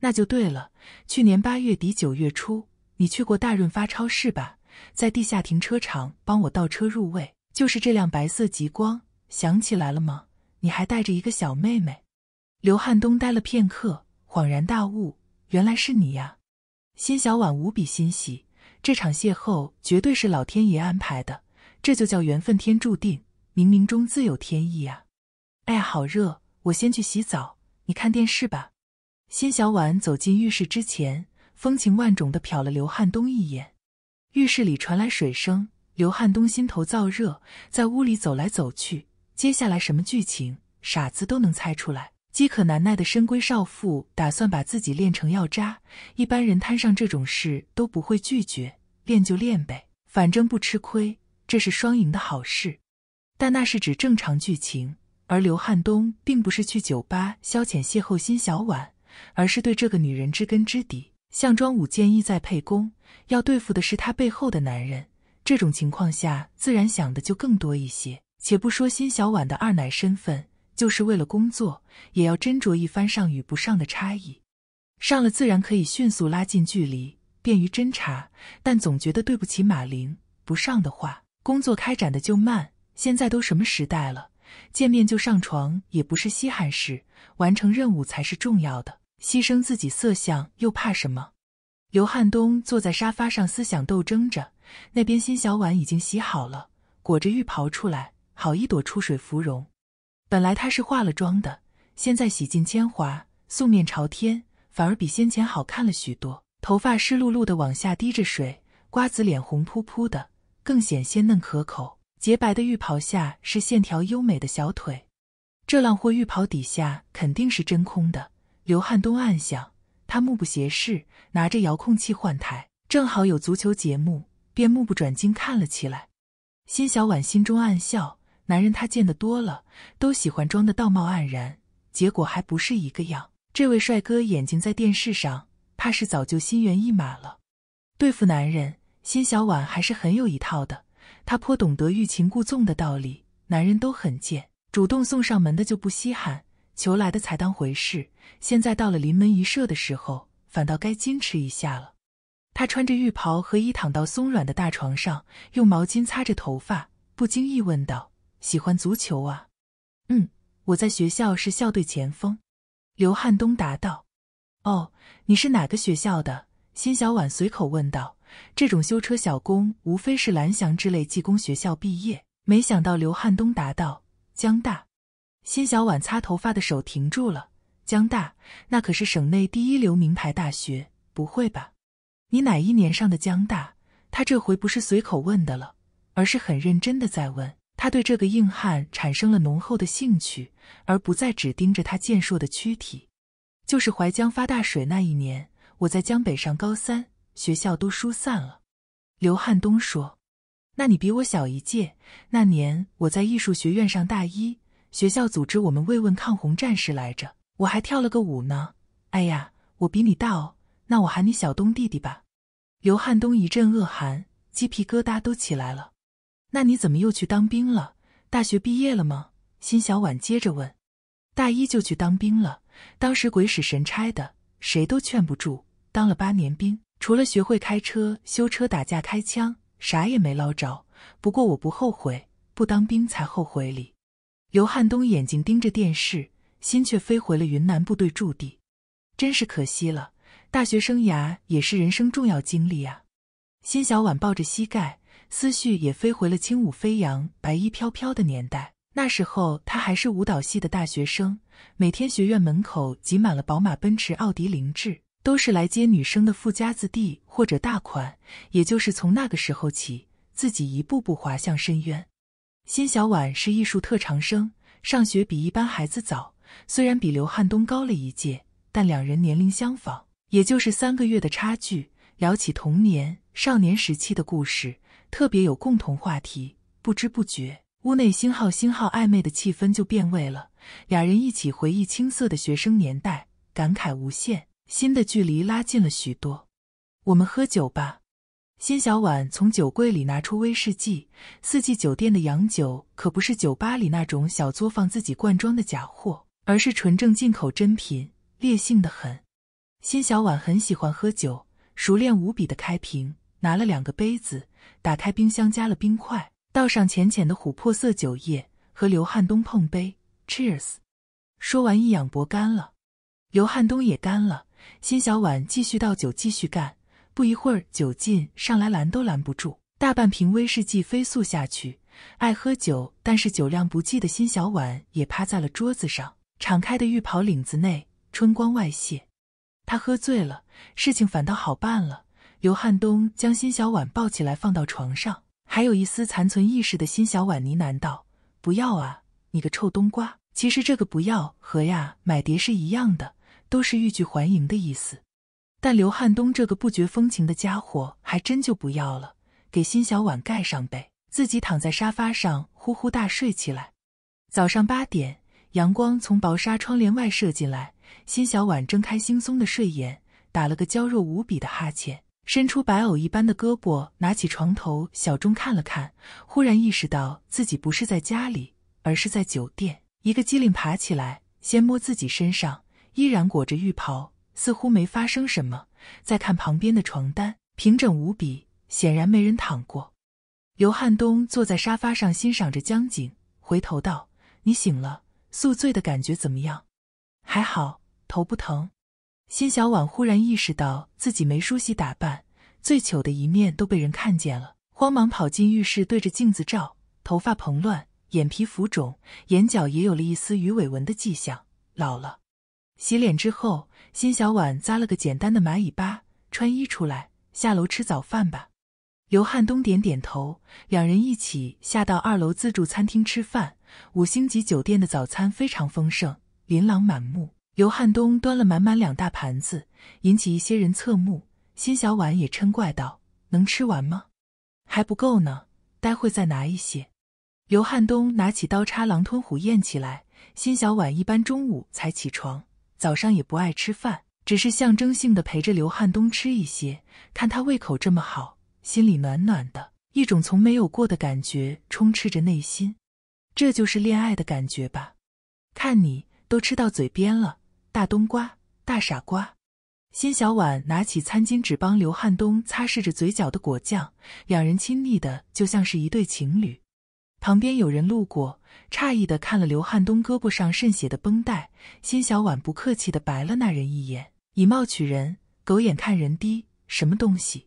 那就对了，去年八月底九月初，你去过大润发超市吧。”在地下停车场帮我倒车入位，就是这辆白色极光，想起来了吗？你还带着一个小妹妹。刘汉东呆了片刻，恍然大悟，原来是你呀！辛小婉无比欣喜，这场邂逅绝对是老天爷安排的，这就叫缘分天注定，冥冥中自有天意呀！哎呀，好热，我先去洗澡，你看电视吧。辛小婉走进浴室之前，风情万种的瞟了刘汉东一眼。浴室里传来水声，刘汉东心头燥热，在屋里走来走去。接下来什么剧情，傻子都能猜出来。饥渴难耐的深闺少妇打算把自己炼成药渣，一般人摊上这种事都不会拒绝，练就练呗，反正不吃亏，这是双赢的好事。但那是指正常剧情，而刘汉东并不是去酒吧消遣邂逅辛小婉，而是对这个女人知根知底。项庄舞剑，意在沛公。要对付的是他背后的男人。这种情况下，自然想的就更多一些。且不说辛小婉的二奶身份，就是为了工作，也要斟酌一番上与不上的差异。上了自然可以迅速拉近距离，便于侦查。但总觉得对不起马玲。不上的话，工作开展的就慢。现在都什么时代了，见面就上床也不是稀罕事。完成任务才是重要的。牺牲自己色相又怕什么？刘汉东坐在沙发上思想斗争着。那边，辛小婉已经洗好了，裹着浴袍出来，好一朵出水芙蓉。本来她是化了妆的，现在洗尽铅华，素面朝天，反而比先前好看了许多。头发湿漉漉的往下滴着水，瓜子脸红扑扑的，更显鲜嫩可口。洁白的浴袍下是线条优美的小腿，这浪货浴袍底下肯定是真空的。刘汉东暗想，他目不斜视，拿着遥控器换台，正好有足球节目，便目不转睛看了起来。辛小婉心中暗笑，男人他见得多了，都喜欢装的道貌岸然，结果还不是一个样。这位帅哥眼睛在电视上，怕是早就心猿意马了。对付男人，辛小婉还是很有一套的，她颇懂得欲擒故纵的道理。男人都很贱，主动送上门的就不稀罕。求来的才当回事，现在到了临门一射的时候，反倒该矜持一下了。他穿着浴袍和衣躺到松软的大床上，用毛巾擦着头发，不经意问道：“喜欢足球啊？”“嗯，我在学校是校队前锋。”刘汉东答道。“哦，你是哪个学校的？”辛小婉随口问道。这种修车小工无非是蓝翔之类技工学校毕业，没想到刘汉东答道：“江大。”辛小婉擦头发的手停住了。江大，那可是省内第一流名牌大学。不会吧？你哪一年上的江大？他这回不是随口问的了，而是很认真的在问。他对这个硬汉产生了浓厚的兴趣，而不再只盯着他健硕的躯体。就是淮江发大水那一年，我在江北上高三，学校都疏散了。刘汉东说：“那你比我小一届。那年我在艺术学院上大一。”学校组织我们慰问抗洪战士来着，我还跳了个舞呢。哎呀，我比你大哦，那我喊你小东弟弟吧。刘汉东一阵恶寒，鸡皮疙瘩都起来了。那你怎么又去当兵了？大学毕业了吗？辛小婉接着问。大一就去当兵了，当时鬼使神差的，谁都劝不住。当了八年兵，除了学会开车、修车、打架、开枪，啥也没捞着。不过我不后悔，不当兵才后悔哩。刘汉东眼睛盯着电视，心却飞回了云南部队驻地。真是可惜了，大学生涯也是人生重要经历啊。辛小婉抱着膝盖，思绪也飞回了轻舞飞扬、白衣飘飘的年代。那时候她还是舞蹈系的大学生，每天学院门口挤满了宝马、奔驰、奥迪、凌志，都是来接女生的富家子弟或者大款。也就是从那个时候起，自己一步步滑向深渊。辛小婉是艺术特长生，上学比一般孩子早。虽然比刘汉东高了一届，但两人年龄相仿，也就是三个月的差距。聊起童年、少年时期的故事，特别有共同话题。不知不觉，屋内星号星号暧昧的气氛就变味了。俩人一起回忆青涩的学生年代，感慨无限，新的距离拉近了许多。我们喝酒吧。辛小婉从酒柜里拿出威士忌，四季酒店的洋酒可不是酒吧里那种小作坊自己灌装的假货，而是纯正进口真品，烈性的很。辛小婉很喜欢喝酒，熟练无比的开瓶，拿了两个杯子，打开冰箱加了冰块，倒上浅浅的琥珀色酒液，和刘汉东碰杯，Cheers。说完一仰脖干了，刘汉东也干了，辛小婉继续倒酒继续干。不一会儿，酒劲上来，拦都拦不住，大半瓶威士忌飞速下去。爱喝酒但是酒量不济的辛小婉也趴在了桌子上，敞开的浴袍领子内，春光外泄。他喝醉了，事情反倒好办了。刘汉东将辛小婉抱起来放到床上，还有一丝残存意识的辛小婉呢喃道：“不要啊，你个臭冬瓜！”其实这个“不要”和呀买碟是一样的，都是欲拒还迎的意思。但刘汉东这个不绝风情的家伙还真就不要了，给辛小婉盖上被，自己躺在沙发上呼呼大睡起来。早上八点，阳光从薄纱窗帘外射进来，辛小婉睁开惺忪的睡眼，打了个娇弱无比的哈欠，伸出白藕一般的胳膊，拿起床头小钟看了看，忽然意识到自己不是在家里，而是在酒店，一个机灵爬起来，先摸自己身上，依然裹着浴袍。似乎没发生什么。再看旁边的床单，平整无比，显然没人躺过。刘汉东坐在沙发上欣赏着江景，回头道：“你醒了，宿醉的感觉怎么样？”“还好，头不疼。”辛小婉忽然意识到自己没梳洗打扮，最糗的一面都被人看见了，慌忙跑进浴室，对着镜子照，头发蓬乱，眼皮浮肿，眼角也有了一丝鱼尾纹的迹象，老了。洗脸之后，辛小婉扎了个简单的马尾巴，穿衣出来，下楼吃早饭吧。刘汉东点点头，两人一起下到二楼自助餐厅吃饭。五星级酒店的早餐非常丰盛，琳琅满目。刘汉东端了满满两大盘子，引起一些人侧目。辛小婉也嗔怪道：“能吃完吗？还不够呢，待会再拿一些。”刘汉东拿起刀叉狼吞虎咽起来。辛小婉一般中午才起床。早上也不爱吃饭，只是象征性的陪着刘汉东吃一些。看他胃口这么好，心里暖暖的，一种从没有过的感觉充斥着内心。这就是恋爱的感觉吧？看你都吃到嘴边了，大冬瓜，大傻瓜。辛小婉拿起餐巾纸帮刘汉东擦拭着嘴角的果酱，两人亲密的就像是一对情侣。旁边有人路过，诧异的看了刘汉东胳膊上渗血的绷带。辛小婉不客气的白了那人一眼：“以貌取人，狗眼看人低，什么东西？”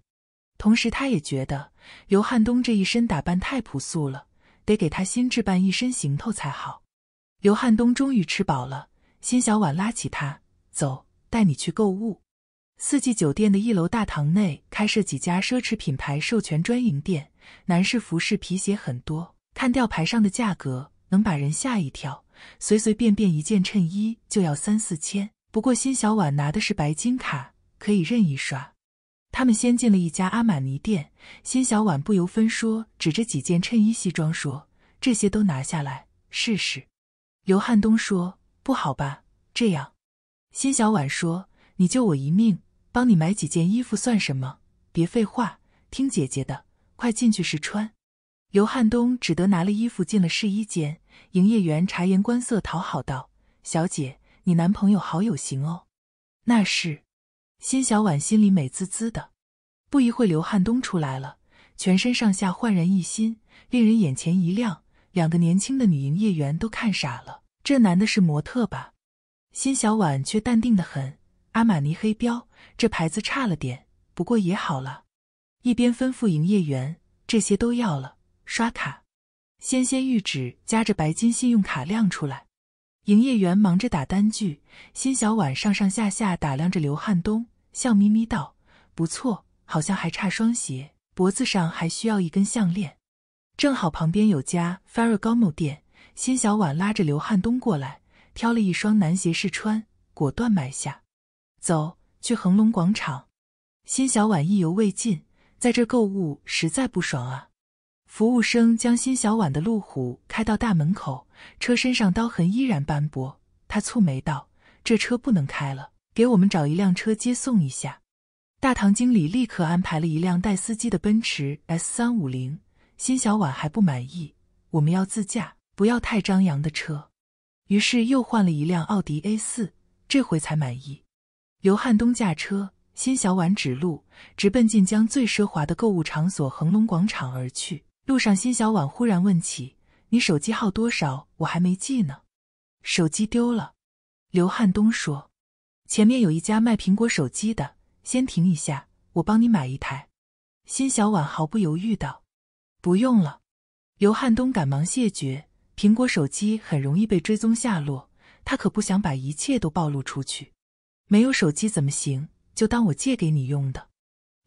同时，他也觉得刘汉东这一身打扮太朴素了，得给他新置办一身行头才好。刘汉东终于吃饱了，辛小婉拉起他：“走，带你去购物。”四季酒店的一楼大堂内开设几家奢侈品牌授权专营店，男士服饰、皮鞋很多。看吊牌上的价格能把人吓一跳，随随便便一件衬衣就要三四千。不过辛小婉拿的是白金卡，可以任意刷。他们先进了一家阿玛尼店，辛小婉不由分说指着几件衬衣西装说：“这些都拿下来试试。”刘汉东说：“不好吧？”这样，辛小婉说：“你救我一命，帮你买几件衣服算什么？别废话，听姐姐的，快进去试穿。”刘汉东只得拿了衣服进了试衣间，营业员察言观色，讨好道：“小姐，你男朋友好有型哦。”那是，辛小婉心里美滋滋的。不一会，刘汉东出来了，全身上下焕然一新，令人眼前一亮。两个年轻的女营业员都看傻了，这男的是模特吧？辛小婉却淡定的很：“阿玛尼黑标，这牌子差了点，不过也好了。”一边吩咐营业员：“这些都要了。”刷卡，纤纤玉指夹着白金信用卡亮出来。营业员忙着打单据，辛小婉上上下下打量着刘汉东，笑眯眯道：“不错，好像还差双鞋，脖子上还需要一根项链。”正好旁边有家 Ferragamo 店，辛小婉拉着刘汉东过来挑了一双男鞋试穿，果断买下。走去恒隆广场，辛小婉意犹未尽，在这购物实在不爽啊。服务生将辛小婉的路虎开到大门口，车身上刀痕依然斑驳。他蹙眉道：“这车不能开了，给我们找一辆车接送一下。”大堂经理立刻安排了一辆带司机的奔驰 S 三五零。辛小婉还不满意：“我们要自驾，不要太张扬的车。”于是又换了一辆奥迪 A 四，这回才满意。刘汉东驾车，辛小婉指路，直奔晋江最奢华的购物场所恒隆广场而去。路上，辛小婉忽然问起：“你手机号多少？我还没记呢。”手机丢了，刘汉东说：“前面有一家卖苹果手机的，先停一下，我帮你买一台。”辛小婉毫不犹豫道：“不用了。”刘汉东赶忙谢绝：“苹果手机很容易被追踪下落，他可不想把一切都暴露出去。没有手机怎么行？就当我借给你用的。”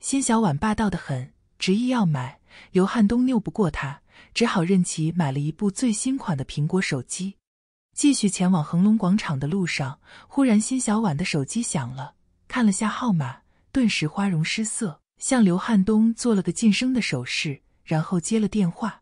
辛小婉霸道的很。执意要买，刘汉东拗不过他，只好任其买了一部最新款的苹果手机。继续前往恒隆广场的路上，忽然辛小婉的手机响了，看了下号码，顿时花容失色，向刘汉东做了个噤声的手势，然后接了电话：“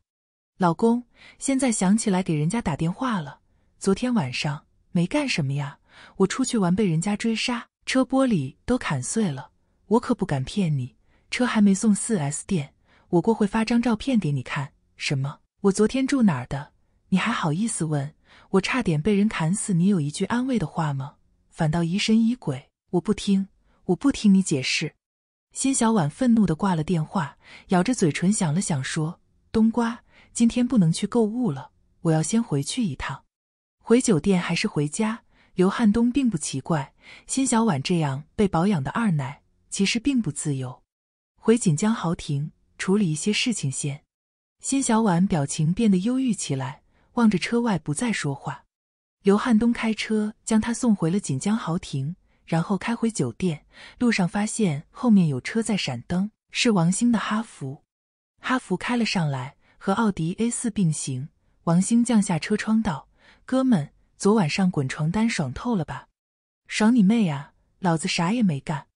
老公，现在想起来给人家打电话了。昨天晚上没干什么呀？我出去玩被人家追杀，车玻璃都砍碎了，我可不敢骗你。”车还没送四 S 店，我过会发张照片给你看。什么？我昨天住哪儿的？你还好意思问？我差点被人砍死，你有一句安慰的话吗？反倒疑神疑鬼。我不听，我不听你解释。辛小婉愤怒地挂了电话，咬着嘴唇想了想，说：“冬瓜，今天不能去购物了，我要先回去一趟。回酒店还是回家？”刘汉东并不奇怪，辛小婉这样被保养的二奶，其实并不自由。回锦江豪庭处理一些事情先。辛小婉表情变得忧郁起来，望着车外不再说话。刘汉东开车将他送回了锦江豪庭，然后开回酒店。路上发现后面有车在闪灯，是王兴的哈弗。哈弗开了上来，和奥迪 A 四并行。王兴降下车窗道：“哥们，昨晚上滚床单爽透了吧？”“爽你妹啊！老子啥也没干。”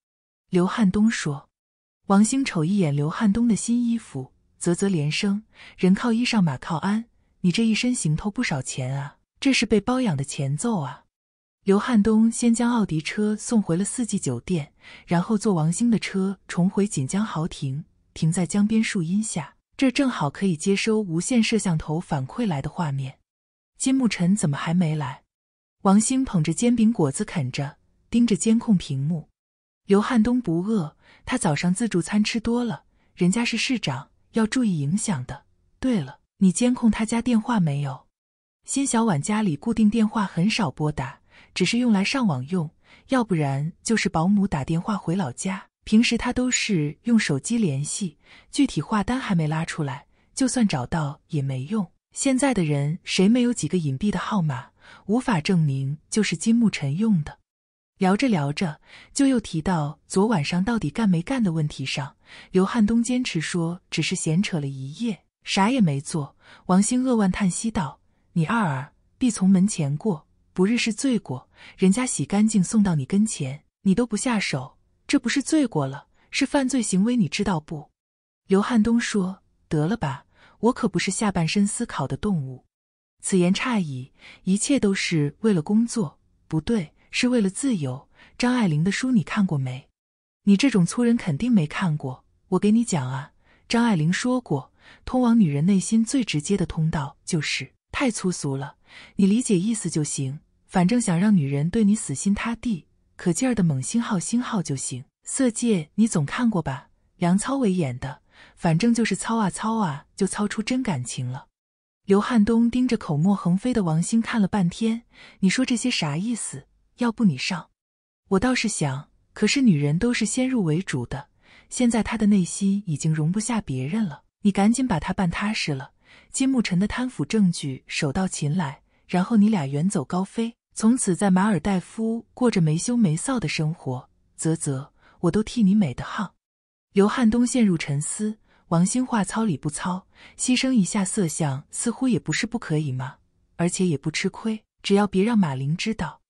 刘汉东说。王兴瞅一眼刘汉东的新衣服，啧啧连声：“人靠衣裳，马靠鞍，你这一身行头不少钱啊，这是被包养的前奏啊。”刘汉东先将奥迪车送回了四季酒店，然后坐王兴的车重回锦江豪庭，停在江边树荫下，这正好可以接收无线摄像头反馈来的画面。金木尘怎么还没来？王兴捧着煎饼果子啃着，盯着监控屏幕。刘汉东不饿。他早上自助餐吃多了，人家是市长，要注意影响的。对了，你监控他家电话没有？辛小婉家里固定电话很少拨打，只是用来上网用，要不然就是保姆打电话回老家。平时他都是用手机联系，具体话单还没拉出来，就算找到也没用。现在的人谁没有几个隐蔽的号码？无法证明就是金木尘用的。聊着聊着，就又提到昨晚上到底干没干的问题上。刘汉东坚持说，只是闲扯了一夜，啥也没做。王兴扼腕叹息道：“你二儿，必从门前过，不日是罪过。人家洗干净送到你跟前，你都不下手，这不是罪过了，是犯罪行为，你知道不？”刘汉东说：“得了吧，我可不是下半身思考的动物。”此言差矣，一切都是为了工作，不对。是为了自由。张爱玲的书你看过没？你这种粗人肯定没看过。我给你讲啊，张爱玲说过，通往女人内心最直接的通道就是……太粗俗了，你理解意思就行。反正想让女人对你死心塌地，可劲儿的猛星号星号就行。色戒你总看过吧？梁朝伟演的，反正就是操啊操啊，就操出真感情了。刘汉东盯着口沫横飞的王星看了半天，你说这些啥意思？要不你上，我倒是想。可是女人都是先入为主的，现在她的内心已经容不下别人了。你赶紧把她办踏实了，金慕尘的贪腐证据手到擒来，然后你俩远走高飞，从此在马尔代夫过着没羞没臊的生活。啧啧，我都替你美得哈。刘汉东陷入沉思：王兴话糙理不糙，牺牲一下色相，似乎也不是不可以嘛，而且也不吃亏，只要别让马玲知道。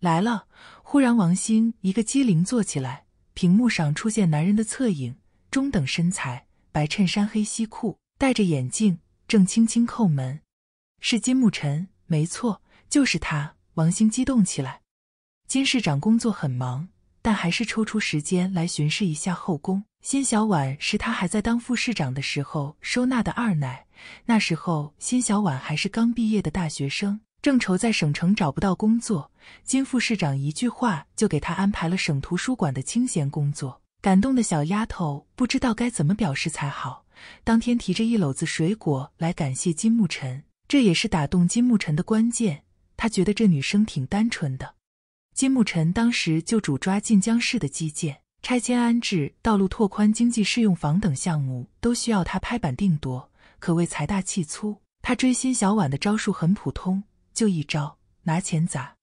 来了！忽然，王兴一个机灵坐起来，屏幕上出现男人的侧影，中等身材，白衬衫、黑西裤，戴着眼镜，正轻轻叩门。是金木尘，没错，就是他。王兴激动起来。金市长工作很忙，但还是抽出时间来巡视一下后宫。辛小婉是他还在当副市长的时候收纳的二奶，那时候辛小婉还是刚毕业的大学生。正愁在省城找不到工作，金副市长一句话就给他安排了省图书馆的清闲工作。感动的小丫头不知道该怎么表示才好，当天提着一篓子水果来感谢金慕尘，这也是打动金慕尘的关键。他觉得这女生挺单纯的。金慕尘当时就主抓晋江市的基建、拆迁安置、道路拓宽、经济适用房等项目，都需要他拍板定夺，可谓财大气粗。他追心小婉的招数很普通。就一招，拿钱砸。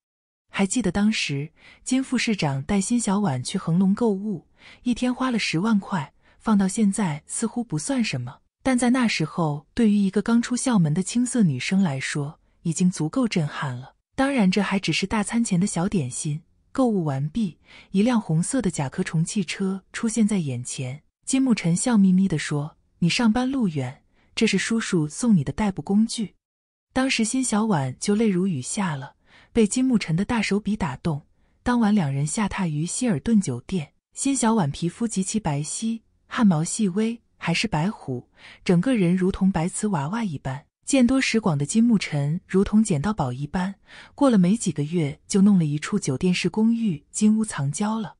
还记得当时金副市长带辛小婉去恒隆购物，一天花了十万块，放到现在似乎不算什么，但在那时候，对于一个刚出校门的青涩女生来说，已经足够震撼了。当然，这还只是大餐前的小点心。购物完毕，一辆红色的甲壳虫汽车出现在眼前。金木尘笑眯眯地说：“你上班路远，这是叔叔送你的代步工具。”当时，辛小婉就泪如雨下了，被金慕尘的大手笔打动。当晚，两人下榻于希尔顿酒店。辛小婉皮肤极其白皙，汗毛细微，还是白虎，整个人如同白瓷娃娃一般。见多识广的金慕尘如同捡到宝一般。过了没几个月，就弄了一处酒店式公寓，金屋藏娇了。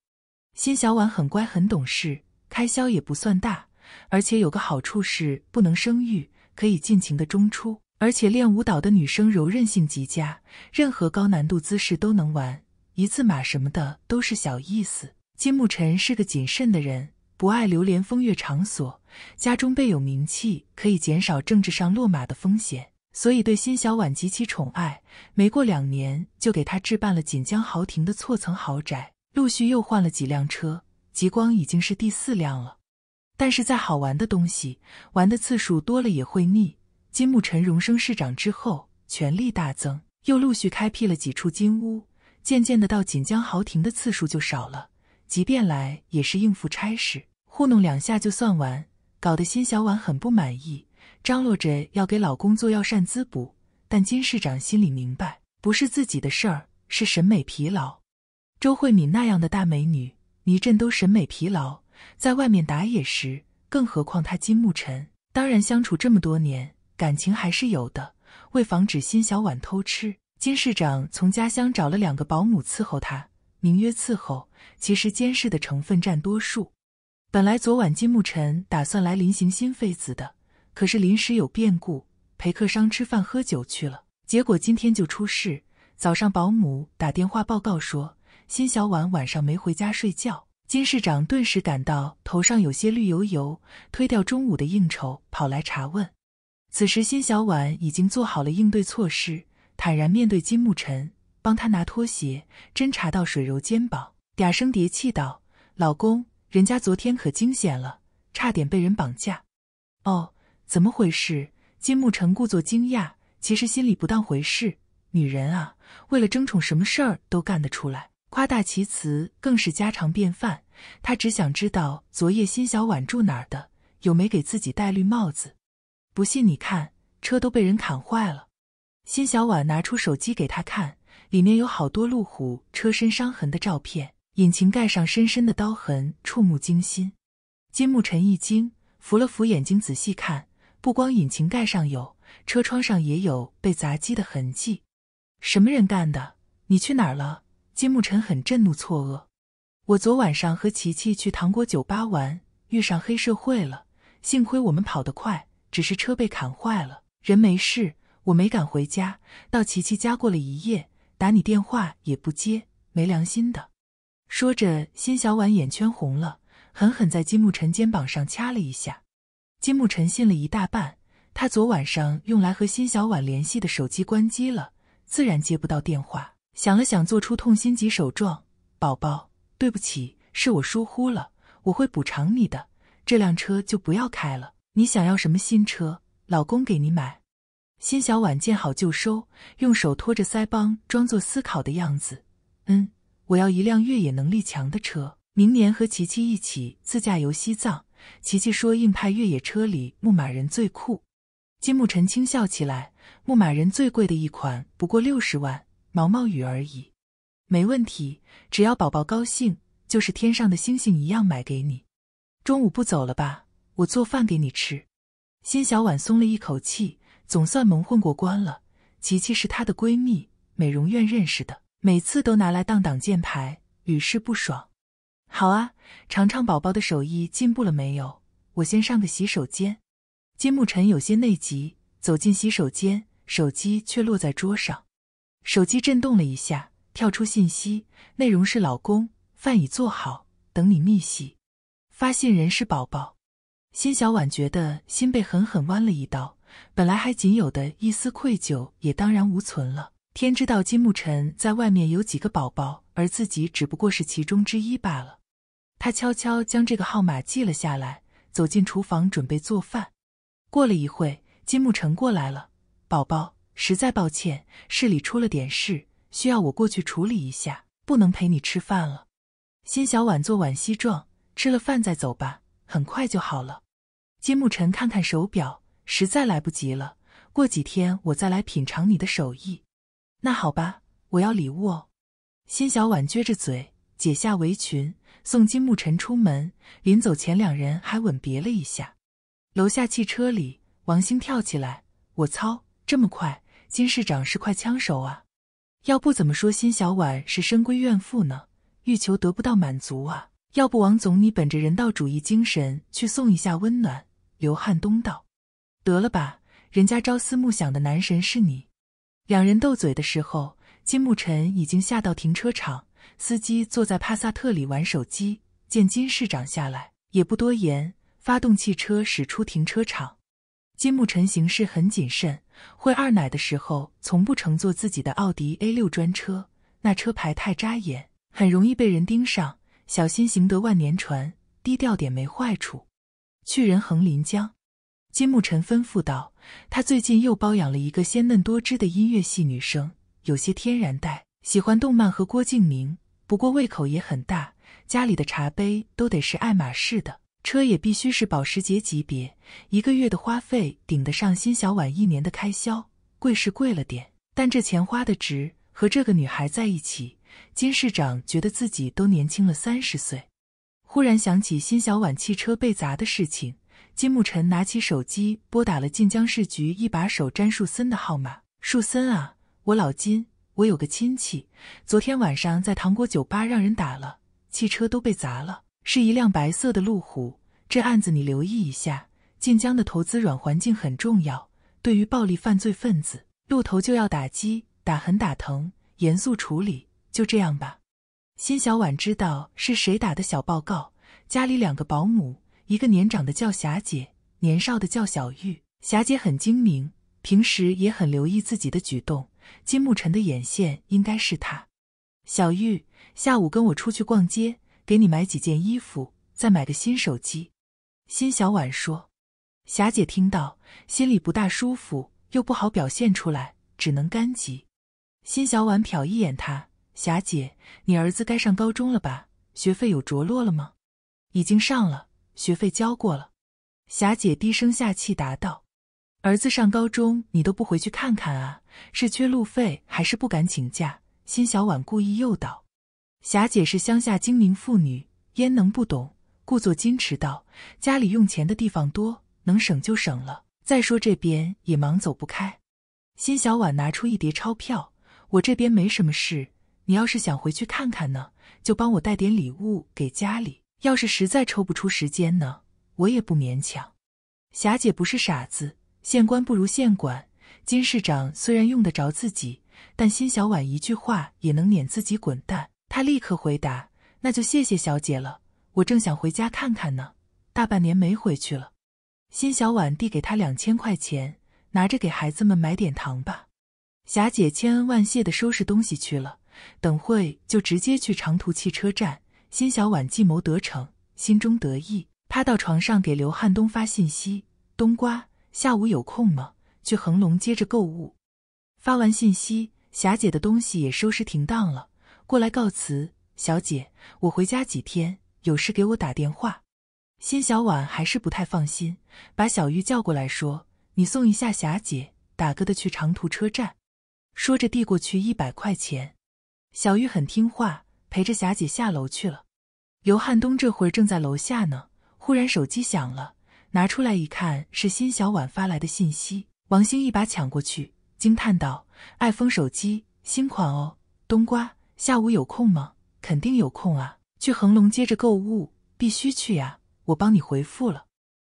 辛小婉很乖，很懂事，开销也不算大，而且有个好处是不能生育，可以尽情的中出。而且练舞蹈的女生柔韧性极佳，任何高难度姿势都能玩，一字马什么的都是小意思。金木尘是个谨慎的人，不爱流连风月场所，家中备有名气，可以减少政治上落马的风险，所以对辛小婉极其宠爱。没过两年，就给她置办了锦江豪庭的错层豪宅，陆续又换了几辆车，极光已经是第四辆了。但是再好玩的东西，玩的次数多了也会腻。金慕辰荣升市长之后，权力大增，又陆续开辟了几处金屋，渐渐的到锦江豪庭的次数就少了。即便来，也是应付差事，糊弄两下就算完，搞得辛小婉很不满意，张罗着要给老公做药膳滋补。但金市长心里明白，不是自己的事儿，是审美疲劳。周慧敏那样的大美女，倪震都审美疲劳，在外面打野时，更何况她金慕尘。当然相处这么多年。感情还是有的。为防止辛小婉偷吃，金市长从家乡找了两个保姆伺候她，名曰伺候，其实监视的成分占多数。本来昨晚金木尘打算来临行新妃子的，可是临时有变故，陪客商吃饭喝酒去了。结果今天就出事，早上保姆打电话报告说，辛小婉晚上没回家睡觉。金市长顿时感到头上有些绿油油，推掉中午的应酬，跑来查问。此时，辛小婉已经做好了应对措施，坦然面对金木尘，帮他拿拖鞋，斟茶倒水，揉肩膀，嗲声嗲气道：“老公，人家昨天可惊险了，差点被人绑架。”“哦，怎么回事？”金木尘故作惊讶，其实心里不当回事。女人啊，为了争宠，什么事儿都干得出来，夸大其词更是家常便饭。他只想知道昨夜辛小婉住哪儿的，有没给自己戴绿帽子。不信你看，车都被人砍坏了。辛小婉拿出手机给他看，里面有好多路虎车身伤痕的照片，引擎盖上深深的刀痕，触目惊心。金木尘一惊，扶了扶眼睛，仔细看，不光引擎盖上有，车窗上也有被砸击的痕迹。什么人干的？你去哪儿了？金木尘很震怒，错愕。我昨晚上和琪琪去糖果酒吧玩，遇上黑社会了，幸亏我们跑得快。只是车被砍坏了，人没事。我没敢回家，到琪琪家过了一夜。打你电话也不接，没良心的。说着，辛小婉眼圈红了，狠狠在金木尘肩膀上掐了一下。金木尘信了一大半，他昨晚上用来和辛小婉联系的手机关机了，自然接不到电话。想了想，做出痛心疾首状：“宝宝，对不起，是我疏忽了，我会补偿你的。这辆车就不要开了。”你想要什么新车？老公给你买。辛小婉见好就收，用手托着腮帮，装作思考的样子。嗯，我要一辆越野能力强的车，明年和琪琪一起自驾游西藏。琪琪说，硬派越野车里牧马人最酷。金木尘轻笑起来，牧马人最贵的一款不过六十万，毛毛雨而已。没问题，只要宝宝高兴，就是天上的星星一样买给你。中午不走了吧？我做饭给你吃，辛小婉松了一口气，总算蒙混过关了。琪琪是她的闺蜜，美容院认识的，每次都拿来当挡箭牌，屡试不爽。好啊，尝尝宝宝的手艺进步了没有？我先上个洗手间。金慕尘有些内急，走进洗手间，手机却落在桌上。手机震动了一下，跳出信息，内容是老公，饭已做好，等你密洗。发信人是宝宝。辛小婉觉得心被狠狠剜了一刀，本来还仅有的一丝愧疚也当然无存了。天知道金木尘在外面有几个宝宝，而自己只不过是其中之一罢了。她悄悄将这个号码记了下来，走进厨房准备做饭。过了一会，金木尘过来了：“宝宝，实在抱歉，市里出了点事，需要我过去处理一下，不能陪你吃饭了。”辛小婉做惋惜状：“吃了饭再走吧，很快就好了。”金木尘看看手表，实在来不及了。过几天我再来品尝你的手艺。那好吧，我要礼物哦。辛小婉撅着嘴，解下围裙，送金木尘出门。临走前，两人还吻别了一下。楼下汽车里，王兴跳起来：“我操，这么快！金市长是块枪手啊！要不怎么说辛小婉是深闺怨妇呢？欲求得不到满足啊！要不王总，你本着人道主义精神去送一下温暖。”刘汉东道：“得了吧，人家朝思暮想的男神是你。”两人斗嘴的时候，金木尘已经下到停车场，司机坐在帕萨特里玩手机。见金市长下来，也不多言，发动汽车驶出停车场。金木尘行事很谨慎，会二奶的时候，从不乘坐自己的奥迪 A6 专车，那车牌太扎眼，很容易被人盯上，小心行得万年船，低调点没坏处。去人横临江，金木尘吩咐道：“他最近又包养了一个鲜嫩多汁的音乐系女生，有些天然呆，喜欢动漫和郭敬明。不过胃口也很大，家里的茶杯都得是爱马仕的，车也必须是保时捷级别。一个月的花费顶得上辛小婉一年的开销，贵是贵了点，但这钱花的值。和这个女孩在一起，金市长觉得自己都年轻了三十岁。”忽然想起辛小婉汽车被砸的事情，金木尘拿起手机拨打了晋江市局一把手詹树森的号码。树森啊，我老金，我有个亲戚，昨天晚上在糖果酒吧让人打了，汽车都被砸了，是一辆白色的路虎。这案子你留意一下，晋江的投资软环境很重要，对于暴力犯罪分子，鹿头就要打击，打狠打疼，严肃处理。就这样吧。辛小婉知道是谁打的小报告。家里两个保姆，一个年长的叫霞姐，年少的叫小玉。霞姐很精明，平时也很留意自己的举动。金慕辰的眼线应该是她。小玉，下午跟我出去逛街，给你买几件衣服，再买个新手机。辛小婉说。霞姐听到，心里不大舒服，又不好表现出来，只能干急。辛小婉瞟一眼她。霞姐，你儿子该上高中了吧？学费有着落了吗？已经上了，学费交过了。霞姐低声下气答道：“儿子上高中，你都不回去看看啊？是缺路费还是不敢请假？”辛小婉故意诱导。霞姐是乡下精明妇女，焉能不懂？故作矜持道：“家里用钱的地方多，能省就省了。再说这边也忙，走不开。”辛小婉拿出一叠钞票：“我这边没什么事。”你要是想回去看看呢，就帮我带点礼物给家里。要是实在抽不出时间呢，我也不勉强。霞姐不是傻子，县官不如县管。金市长虽然用得着自己，但辛小婉一句话也能撵自己滚蛋。他立刻回答：“那就谢谢小姐了，我正想回家看看呢，大半年没回去了。”辛小婉递给他两千块钱，拿着给孩子们买点糖吧。霞姐千恩万谢的收拾东西去了。等会就直接去长途汽车站。辛小婉计谋得逞，心中得意，趴到床上给刘汉东发信息：“冬瓜，下午有空吗？去恒隆接着购物。”发完信息，霞姐的东西也收拾停当了，过来告辞：“小姐，我回家几天，有事给我打电话。”辛小婉还是不太放心，把小玉叫过来说：“你送一下霞姐，打个的去长途车站。”说着递过去一百块钱。小玉很听话，陪着霞姐下楼去了。刘汉东这会儿正在楼下呢，忽然手机响了，拿出来一看，是辛小婉发来的信息。王星一把抢过去，惊叹道：“爱疯手机，新款哦！”冬瓜，下午有空吗？肯定有空啊，去恒隆接着购物，必须去呀！我帮你回复了，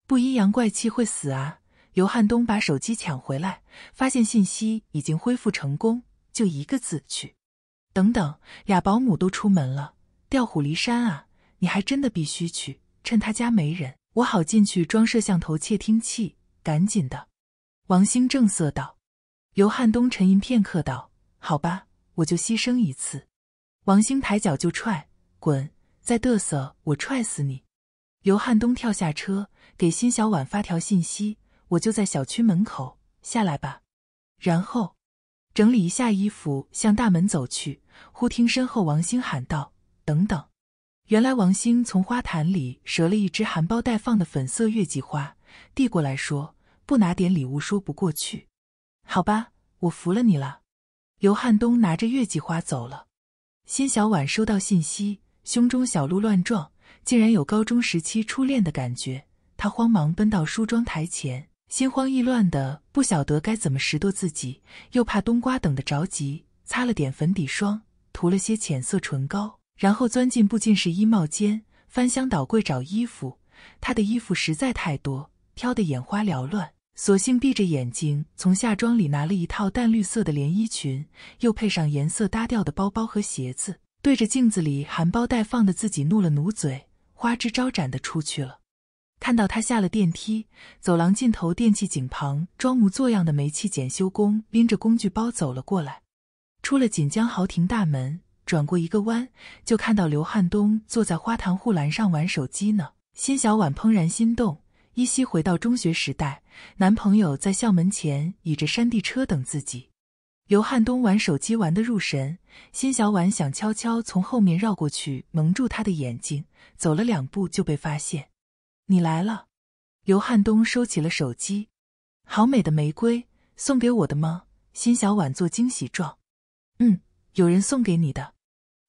不阴阳怪气会死啊！刘汉东把手机抢回来，发现信息已经恢复成功，就一个字：去。等等，俩保姆都出门了，调虎离山啊！你还真的必须去，趁他家没人，我好进去装摄像头窃听器。赶紧的！王星正色道。刘汉东沉吟片刻道：“好吧，我就牺牲一次。”王星抬脚就踹，滚！再嘚瑟，我踹死你！刘汉东跳下车，给辛小婉发条信息：“我就在小区门口，下来吧。”然后整理一下衣服，向大门走去。忽听身后王星喊道：“等等！”原来王星从花坛里折了一只含苞待放的粉色月季花，递过来，说：“不拿点礼物说不过去。”好吧，我服了你了。刘汉东拿着月季花走了。辛小婉收到信息，胸中小鹿乱撞，竟然有高中时期初恋的感觉。她慌忙奔到梳妆台前，心慌意乱的不晓得该怎么拾掇自己，又怕冬瓜等的着急，擦了点粉底霜。涂了些浅色唇膏，然后钻进步进式衣帽间，翻箱倒柜找衣服。她的衣服实在太多，挑得眼花缭乱，索性闭着眼睛从夏装里拿了一套淡绿色的连衣裙，又配上颜色搭调的包包和鞋子。对着镜子里含苞待放的自己怒了努嘴，花枝招展的出去了。看到她下了电梯，走廊尽头电器井旁装模作样的煤气检修工拎着工具包走了过来。出了锦江豪庭大门，转过一个弯，就看到刘汉东坐在花坛护栏上玩手机呢。辛小婉怦然心动，依稀回到中学时代，男朋友在校门前倚着山地车等自己。刘汉东玩手机玩得入神，辛小婉想悄悄从后面绕过去蒙住他的眼睛，走了两步就被发现。你来了，刘汉东收起了手机。好美的玫瑰，送给我的吗？辛小婉做惊喜状。嗯，有人送给你的。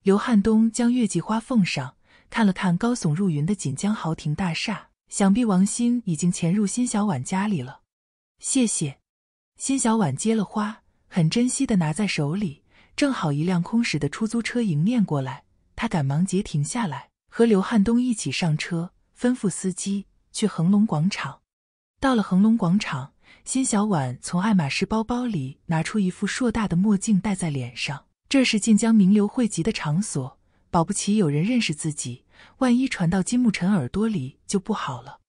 刘汉东将月季花奉上，看了看高耸入云的锦江豪庭大厦，想必王鑫已经潜入辛小婉家里了。谢谢。辛小婉接了花，很珍惜的拿在手里。正好一辆空驶的出租车迎面过来，她赶忙截停下来，和刘汉东一起上车，吩咐司机去恒隆广场。到了恒隆广场。辛小婉从爱马仕包包里拿出一副硕大的墨镜，戴在脸上。这是晋江名流汇集的场所，保不齐有人认识自己。万一传到金木尘耳朵里，就不好了。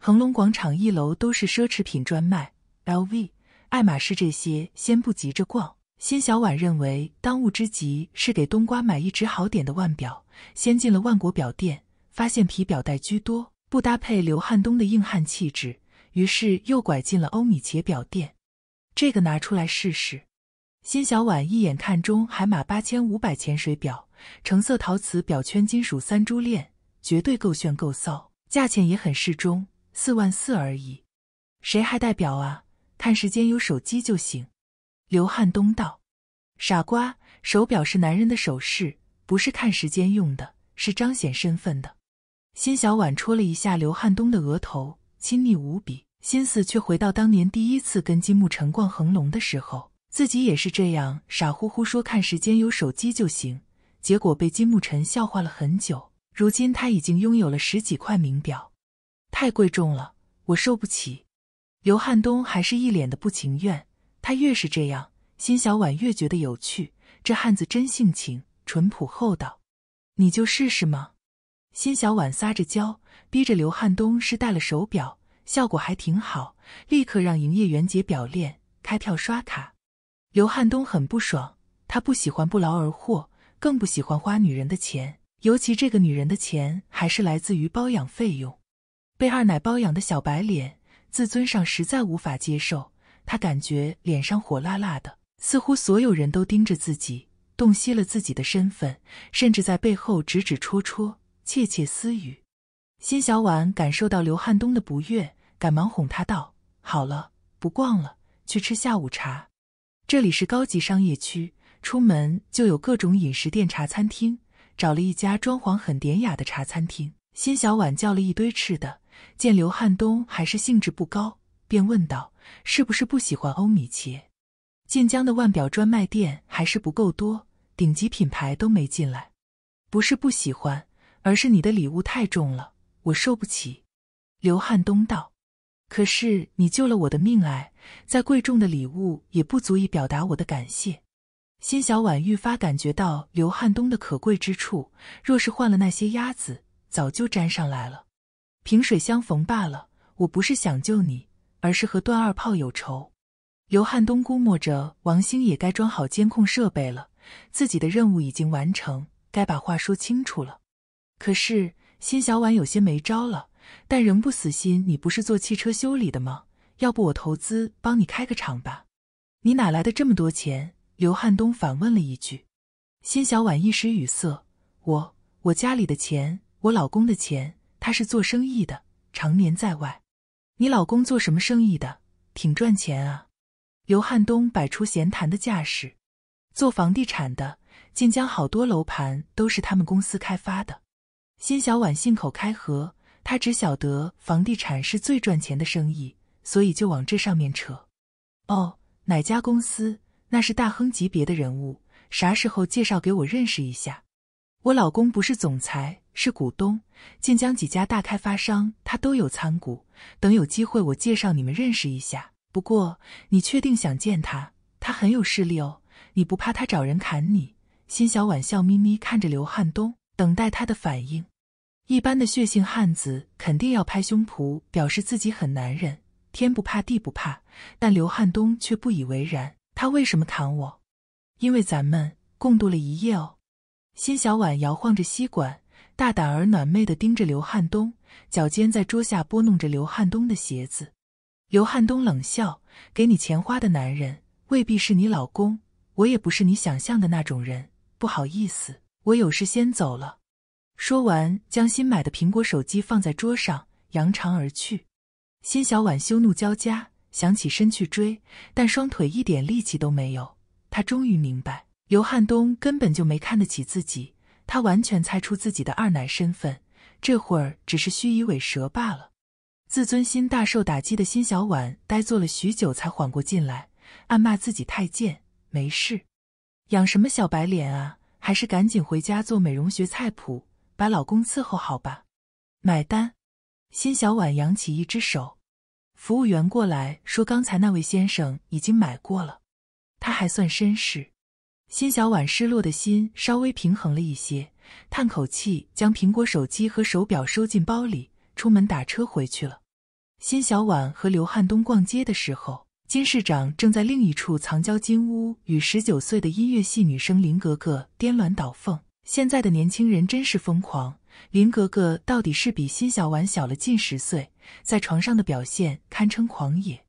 恒隆广场一楼都是奢侈品专卖，LV、爱马仕这些，先不急着逛。辛小婉认为，当务之急是给冬瓜买一只好点的腕表。先进了万国表店，发现皮表带居多，不搭配刘汉东的硬汉气质。于是又拐进了欧米茄表店，这个拿出来试试。辛小婉一眼看中海马八千五百潜水表，橙色陶瓷表圈，金属三珠链，绝对够炫够骚，价钱也很适中，四万四而已。谁还戴表啊？看时间有手机就行。刘汉东道：“傻瓜，手表是男人的首饰，不是看时间用的，是彰显身份的。”辛小婉戳了一下刘汉东的额头，亲昵无比。心思却回到当年第一次跟金木辰逛恒隆的时候，自己也是这样傻乎乎说看时间有手机就行，结果被金木辰笑话了很久。如今他已经拥有了十几块名表，太贵重了，我受不起。刘汉东还是一脸的不情愿，他越是这样，辛小婉越觉得有趣，这汉子真性情，淳朴厚道。你就试试嘛，辛小婉撒着娇，逼着刘汉东是戴了手表。效果还挺好，立刻让营业员解表链，开票刷卡。刘汉东很不爽，他不喜欢不劳而获，更不喜欢花女人的钱，尤其这个女人的钱还是来自于包养费用。被二奶包养的小白脸，自尊上实在无法接受，他感觉脸上火辣辣的，似乎所有人都盯着自己，洞悉了自己的身份，甚至在背后指指戳戳，窃窃私语。辛小婉感受到刘汉东的不悦。赶忙哄他道：“好了，不逛了，去吃下午茶。这里是高级商业区，出门就有各种饮食店、茶餐厅。找了一家装潢很典雅的茶餐厅，辛小婉叫了一堆吃的。见刘汉东还是兴致不高，便问道：是不是不喜欢欧米茄？晋江的腕表专卖店还是不够多，顶级品牌都没进来。不是不喜欢，而是你的礼物太重了，我受不起。”刘汉东道。可是你救了我的命啊！再贵重的礼物也不足以表达我的感谢。辛小婉愈发感觉到刘汉东的可贵之处，若是换了那些鸭子，早就粘上来了。萍水相逢罢了，我不是想救你，而是和段二炮有仇。刘汉东估摸着王兴也该装好监控设备了，自己的任务已经完成，该把话说清楚了。可是辛小婉有些没招了。但仍不死心。你不是做汽车修理的吗？要不我投资帮你开个厂吧？你哪来的这么多钱？刘汉东反问了一句。辛小婉一时语塞。我我家里的钱，我老公的钱，他是做生意的，常年在外。你老公做什么生意的？挺赚钱啊？刘汉东摆出闲谈的架势。做房地产的，晋江好多楼盘都是他们公司开发的。辛小婉信口开河。他只晓得房地产是最赚钱的生意，所以就往这上面扯。哦，哪家公司？那是大亨级别的人物，啥时候介绍给我认识一下？我老公不是总裁，是股东。晋江几家大开发商，他都有参股。等有机会，我介绍你们认识一下。不过，你确定想见他？他很有势力哦，你不怕他找人砍你？辛小婉笑眯眯看着刘汉东，等待他的反应。一般的血性汉子肯定要拍胸脯表示自己很男人，天不怕地不怕，但刘汉东却不以为然。他为什么砍我？因为咱们共度了一夜哦。辛小婉摇晃着吸管，大胆而暖昧地盯着刘汉东，脚尖在桌下拨弄着刘汉东的鞋子。刘汉东冷笑：“给你钱花的男人未必是你老公，我也不是你想象的那种人。不好意思，我有事先走了。”说完，将新买的苹果手机放在桌上，扬长而去。辛小婉羞怒交加，想起身去追，但双腿一点力气都没有。她终于明白，刘汉东根本就没看得起自己，他完全猜出自己的二奶身份，这会儿只是虚以委蛇罢了。自尊心大受打击的辛小婉呆坐了许久，才缓过劲来，暗骂自己太贱。没事，养什么小白脸啊？还是赶紧回家做美容学菜谱。把老公伺候好吧，买单。辛小婉扬起一只手，服务员过来说：“刚才那位先生已经买过了，他还算绅士。”辛小婉失落的心稍微平衡了一些，叹口气，将苹果手机和手表收进包里，出门打车回去了。辛小婉和刘汉东逛街的时候，金市长正在另一处藏娇金屋，与十九岁的音乐系女生林格格颠鸾倒凤。现在的年轻人真是疯狂。林格格到底是比辛小婉小了近十岁，在床上的表现堪称狂野。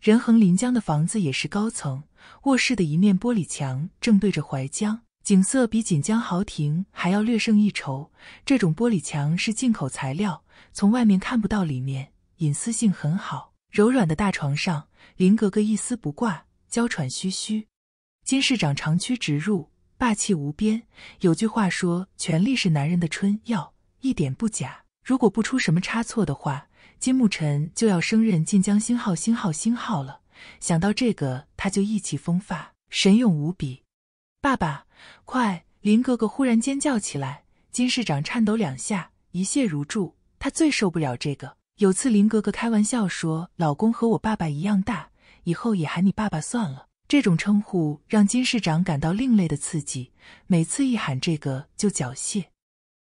仁恒临江的房子也是高层，卧室的一面玻璃墙正对着淮江，景色比锦江豪庭还要略胜一筹。这种玻璃墙是进口材料，从外面看不到里面，隐私性很好。柔软的大床上，林格格一丝不挂，娇喘吁吁。金市长长驱直入。霸气无边，有句话说，权力是男人的春药，一点不假。如果不出什么差错的话，金木尘就要升任晋江星号星号星号了。想到这个，他就意气风发，神勇无比。爸爸，快！林格格忽然尖叫起来。金市长颤抖两下，一泻如注。他最受不了这个。有次林格格开玩笑说：“老公和我爸爸一样大，以后也喊你爸爸算了。”这种称呼让金市长感到另类的刺激，每次一喊这个就缴械。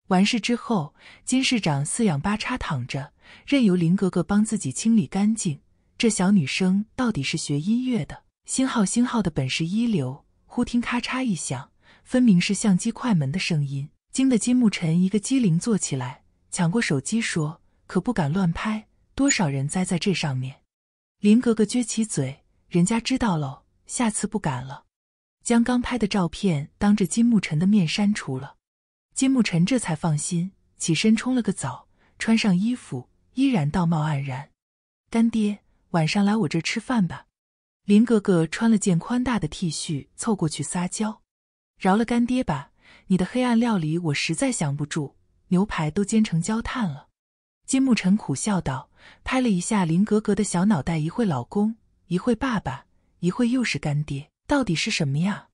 完事之后，金市长四仰八叉躺着，任由林格格帮自己清理干净。这小女生到底是学音乐的，星号星号的本事一流。忽听咔嚓一响，分明是相机快门的声音，惊得金木尘一个机灵坐起来，抢过手机说：“可不敢乱拍，多少人栽在这上面。”林格格撅起嘴：“人家知道喽。”下次不敢了，将刚拍的照片当着金慕尘的面删除了。金慕尘这才放心，起身冲了个澡，穿上衣服，依然道貌岸然。干爹，晚上来我这吃饭吧。林格格穿了件宽大的 T 恤，凑过去撒娇：“饶了干爹吧，你的黑暗料理我实在降不住，牛排都煎成焦炭了。”金慕尘苦笑道，拍了一下林格格的小脑袋：“一会老公，一会爸爸。”一会又是干爹，到底是什么呀？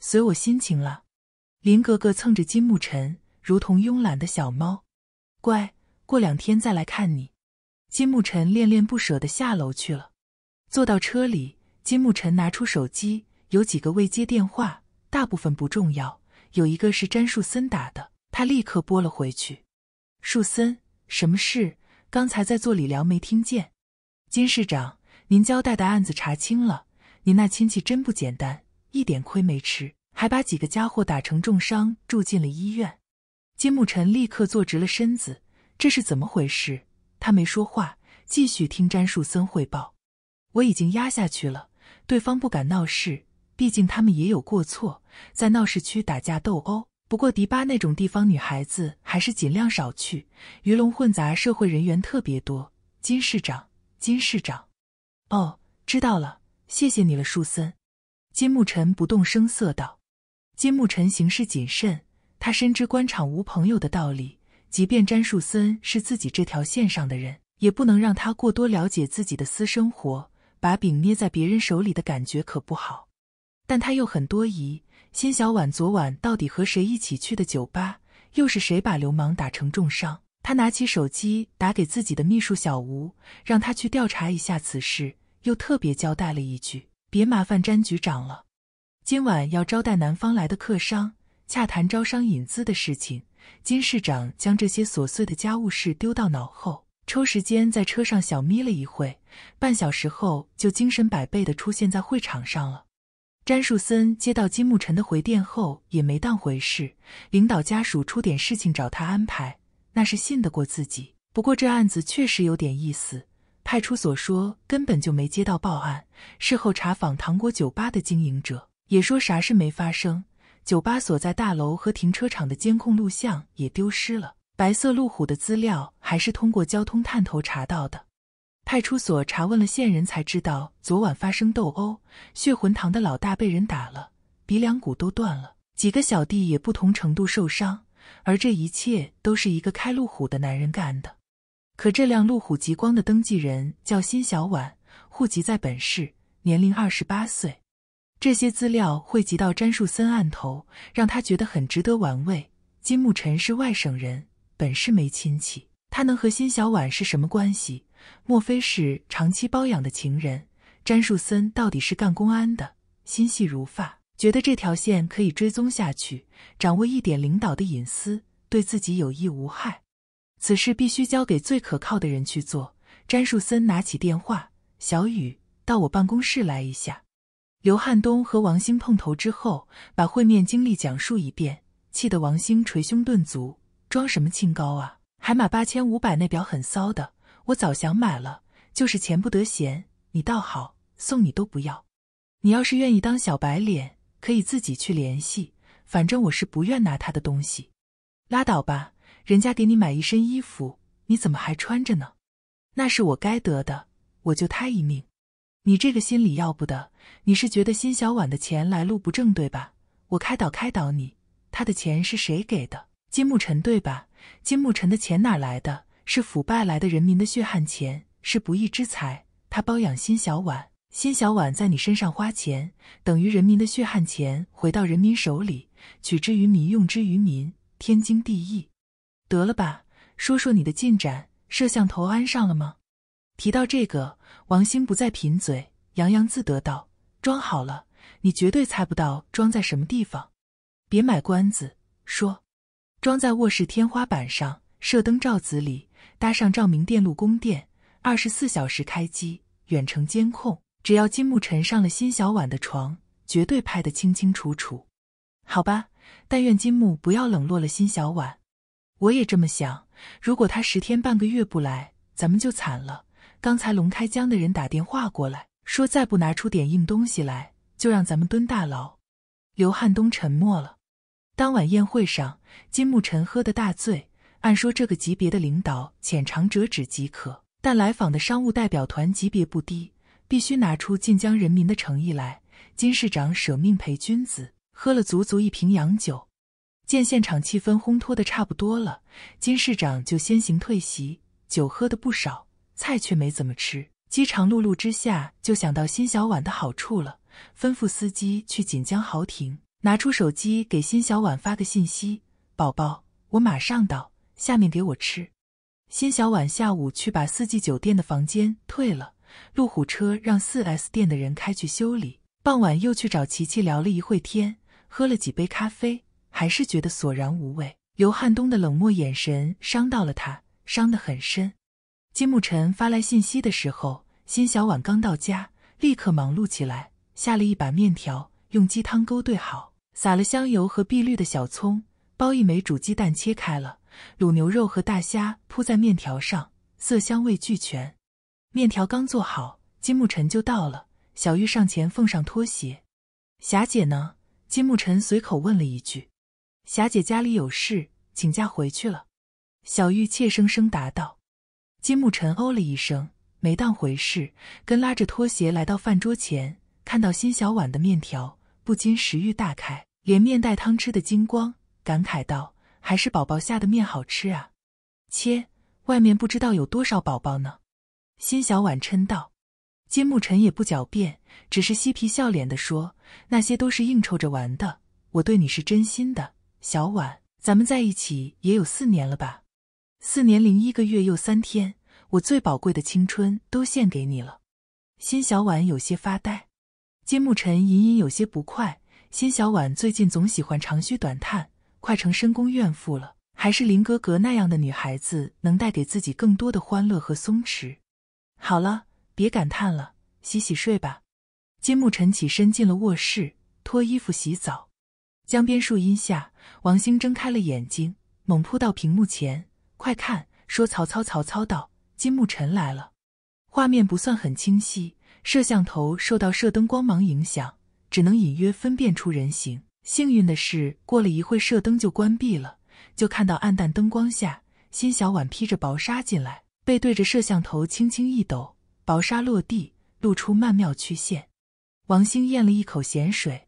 随我心情了。林格格蹭着金木尘，如同慵懒的小猫。乖，过两天再来看你。金木尘恋恋不舍的下楼去了。坐到车里，金木尘拿出手机，有几个未接电话，大部分不重要。有一个是詹树森打的，他立刻拨了回去。树森，什么事？刚才在做理疗，没听见。金市长，您交代的案子查清了。你那亲戚真不简单，一点亏没吃，还把几个家伙打成重伤，住进了医院。金慕尘立刻坐直了身子，这是怎么回事？他没说话，继续听詹树森汇报。我已经压下去了，对方不敢闹事，毕竟他们也有过错，在闹市区打架斗殴。不过迪巴那种地方，女孩子还是尽量少去，鱼龙混杂，社会人员特别多。金市长，金市长，哦，知道了。谢谢你了，树森。金木尘不动声色道：“金木尘行事谨慎，他深知官场无朋友的道理。即便詹树森是自己这条线上的人，也不能让他过多了解自己的私生活。把柄捏在别人手里的感觉可不好。但他又很多疑：，辛小婉昨晚到底和谁一起去的酒吧？又是谁把流氓打成重伤？他拿起手机打给自己的秘书小吴，让他去调查一下此事。”又特别交代了一句：“别麻烦詹局长了，今晚要招待南方来的客商，洽谈招商引资的事情。”金市长将这些琐碎的家务事丢到脑后，抽时间在车上小眯了一会，半小时后就精神百倍的出现在会场上了。詹树森接到金木尘的回电后也没当回事，领导家属出点事情找他安排，那是信得过自己。不过这案子确实有点意思。派出所说根本就没接到报案。事后查访糖果酒吧的经营者，也说啥事没发生。酒吧所在大楼和停车场的监控录像也丢失了。白色路虎的资料还是通过交通探头查到的。派出所查问了线人，才知道昨晚发生斗殴，血魂堂的老大被人打了，鼻梁骨都断了，几个小弟也不同程度受伤，而这一切都是一个开路虎的男人干的。可这辆路虎极光的登记人叫辛小婉，户籍在本市，年龄二十八岁。这些资料汇集到詹树森案头，让他觉得很值得玩味。金木尘是外省人，本市没亲戚，他能和辛小婉是什么关系？莫非是长期包养的情人？詹树森到底是干公安的，心细如发，觉得这条线可以追踪下去，掌握一点领导的隐私，对自己有益无害。此事必须交给最可靠的人去做。詹树森拿起电话：“小雨，到我办公室来一下。”刘汉东和王兴碰头之后，把会面经历讲述一遍，气得王兴捶胸顿足：“装什么清高啊！海马八千五百那表很骚的，我早想买了，就是钱不得闲。你倒好，送你都不要。你要是愿意当小白脸，可以自己去联系，反正我是不愿拿他的东西，拉倒吧。”人家给你买一身衣服，你怎么还穿着呢？那是我该得的，我救他一命。你这个心理要不得。你是觉得辛小婉的钱来路不正，对吧？我开导开导你，他的钱是谁给的？金木尘对吧？金木尘的钱哪来的？是腐败来的，人民的血汗钱，是不义之财。他包养辛小婉，辛小婉在你身上花钱，等于人民的血汗钱回到人民手里，取之于民用之于民，天经地义。得了吧，说说你的进展，摄像头安上了吗？提到这个，王鑫不再贫嘴，洋洋自得道：“装好了，你绝对猜不到装在什么地方。”别买关子，说，装在卧室天花板上，射灯罩子里，搭上照明电路供电，二十四小时开机，远程监控，只要金木晨上了辛小婉的床，绝对拍得清清楚楚。好吧，但愿金木不要冷落了辛小婉。我也这么想。如果他十天半个月不来，咱们就惨了。刚才龙开江的人打电话过来，说再不拿出点硬东西来，就让咱们蹲大牢。刘汉东沉默了。当晚宴会上，金慕辰喝得大醉。按说这个级别的领导，浅尝辄止即可。但来访的商务代表团级别不低，必须拿出晋江人民的诚意来。金市长舍命陪君子，喝了足足一瓶洋酒。见现场气氛烘托的差不多了，金市长就先行退席。酒喝的不少，菜却没怎么吃。饥肠辘辘之下，就想到辛小婉的好处了，吩咐司机去锦江豪庭，拿出手机给辛小婉发个信息：“宝宝，我马上到，下面给我吃。”辛小婉下午去把四季酒店的房间退了，路虎车让 4S 店的人开去修理。傍晚又去找琪琪聊了一会天，喝了几杯咖啡。还是觉得索然无味。刘汉东的冷漠眼神伤到了他，伤得很深。金木尘发来信息的时候，辛小婉刚到家，立刻忙碌起来，下了一把面条，用鸡汤勾兑好，撒了香油和碧绿的小葱，包一枚煮鸡蛋，切开了，卤牛肉和大虾铺在面条上，色香味俱全。面条刚做好，金木尘就到了，小玉上前奉上拖鞋。霞姐呢？金木尘随口问了一句。霞姐家里有事，请假回去了。小玉怯生生答道。金木尘哦了一声，没当回事，跟拉着拖鞋来到饭桌前，看到辛小婉的面条，不禁食欲大开，连面带汤吃的精光，感慨道：“还是宝宝下的面好吃啊！”切，外面不知道有多少宝宝呢？辛小婉嗔道。金木尘也不狡辩，只是嬉皮笑脸的说：“那些都是应酬着玩的，我对你是真心的。”小婉，咱们在一起也有四年了吧？四年零一个月又三天，我最宝贵的青春都献给你了。辛小婉有些发呆，金慕尘隐隐有些不快。辛小婉最近总喜欢长吁短叹，快成深宫怨妇了。还是林格格那样的女孩子，能带给自己更多的欢乐和松弛。好了，别感叹了，洗洗睡吧。金慕尘起身进了卧室，脱衣服洗澡。江边树荫下，王兴睁开了眼睛，猛扑到屏幕前：“快看，说曹操，曹操到！金木尘来了。”画面不算很清晰，摄像头受到射灯光芒影响，只能隐约分辨出人形。幸运的是，过了一会，射灯就关闭了，就看到暗淡灯光下，辛小婉披着薄纱进来，背对着摄像头轻轻一抖，薄纱落地，露出曼妙曲线。王兴咽了一口咸水。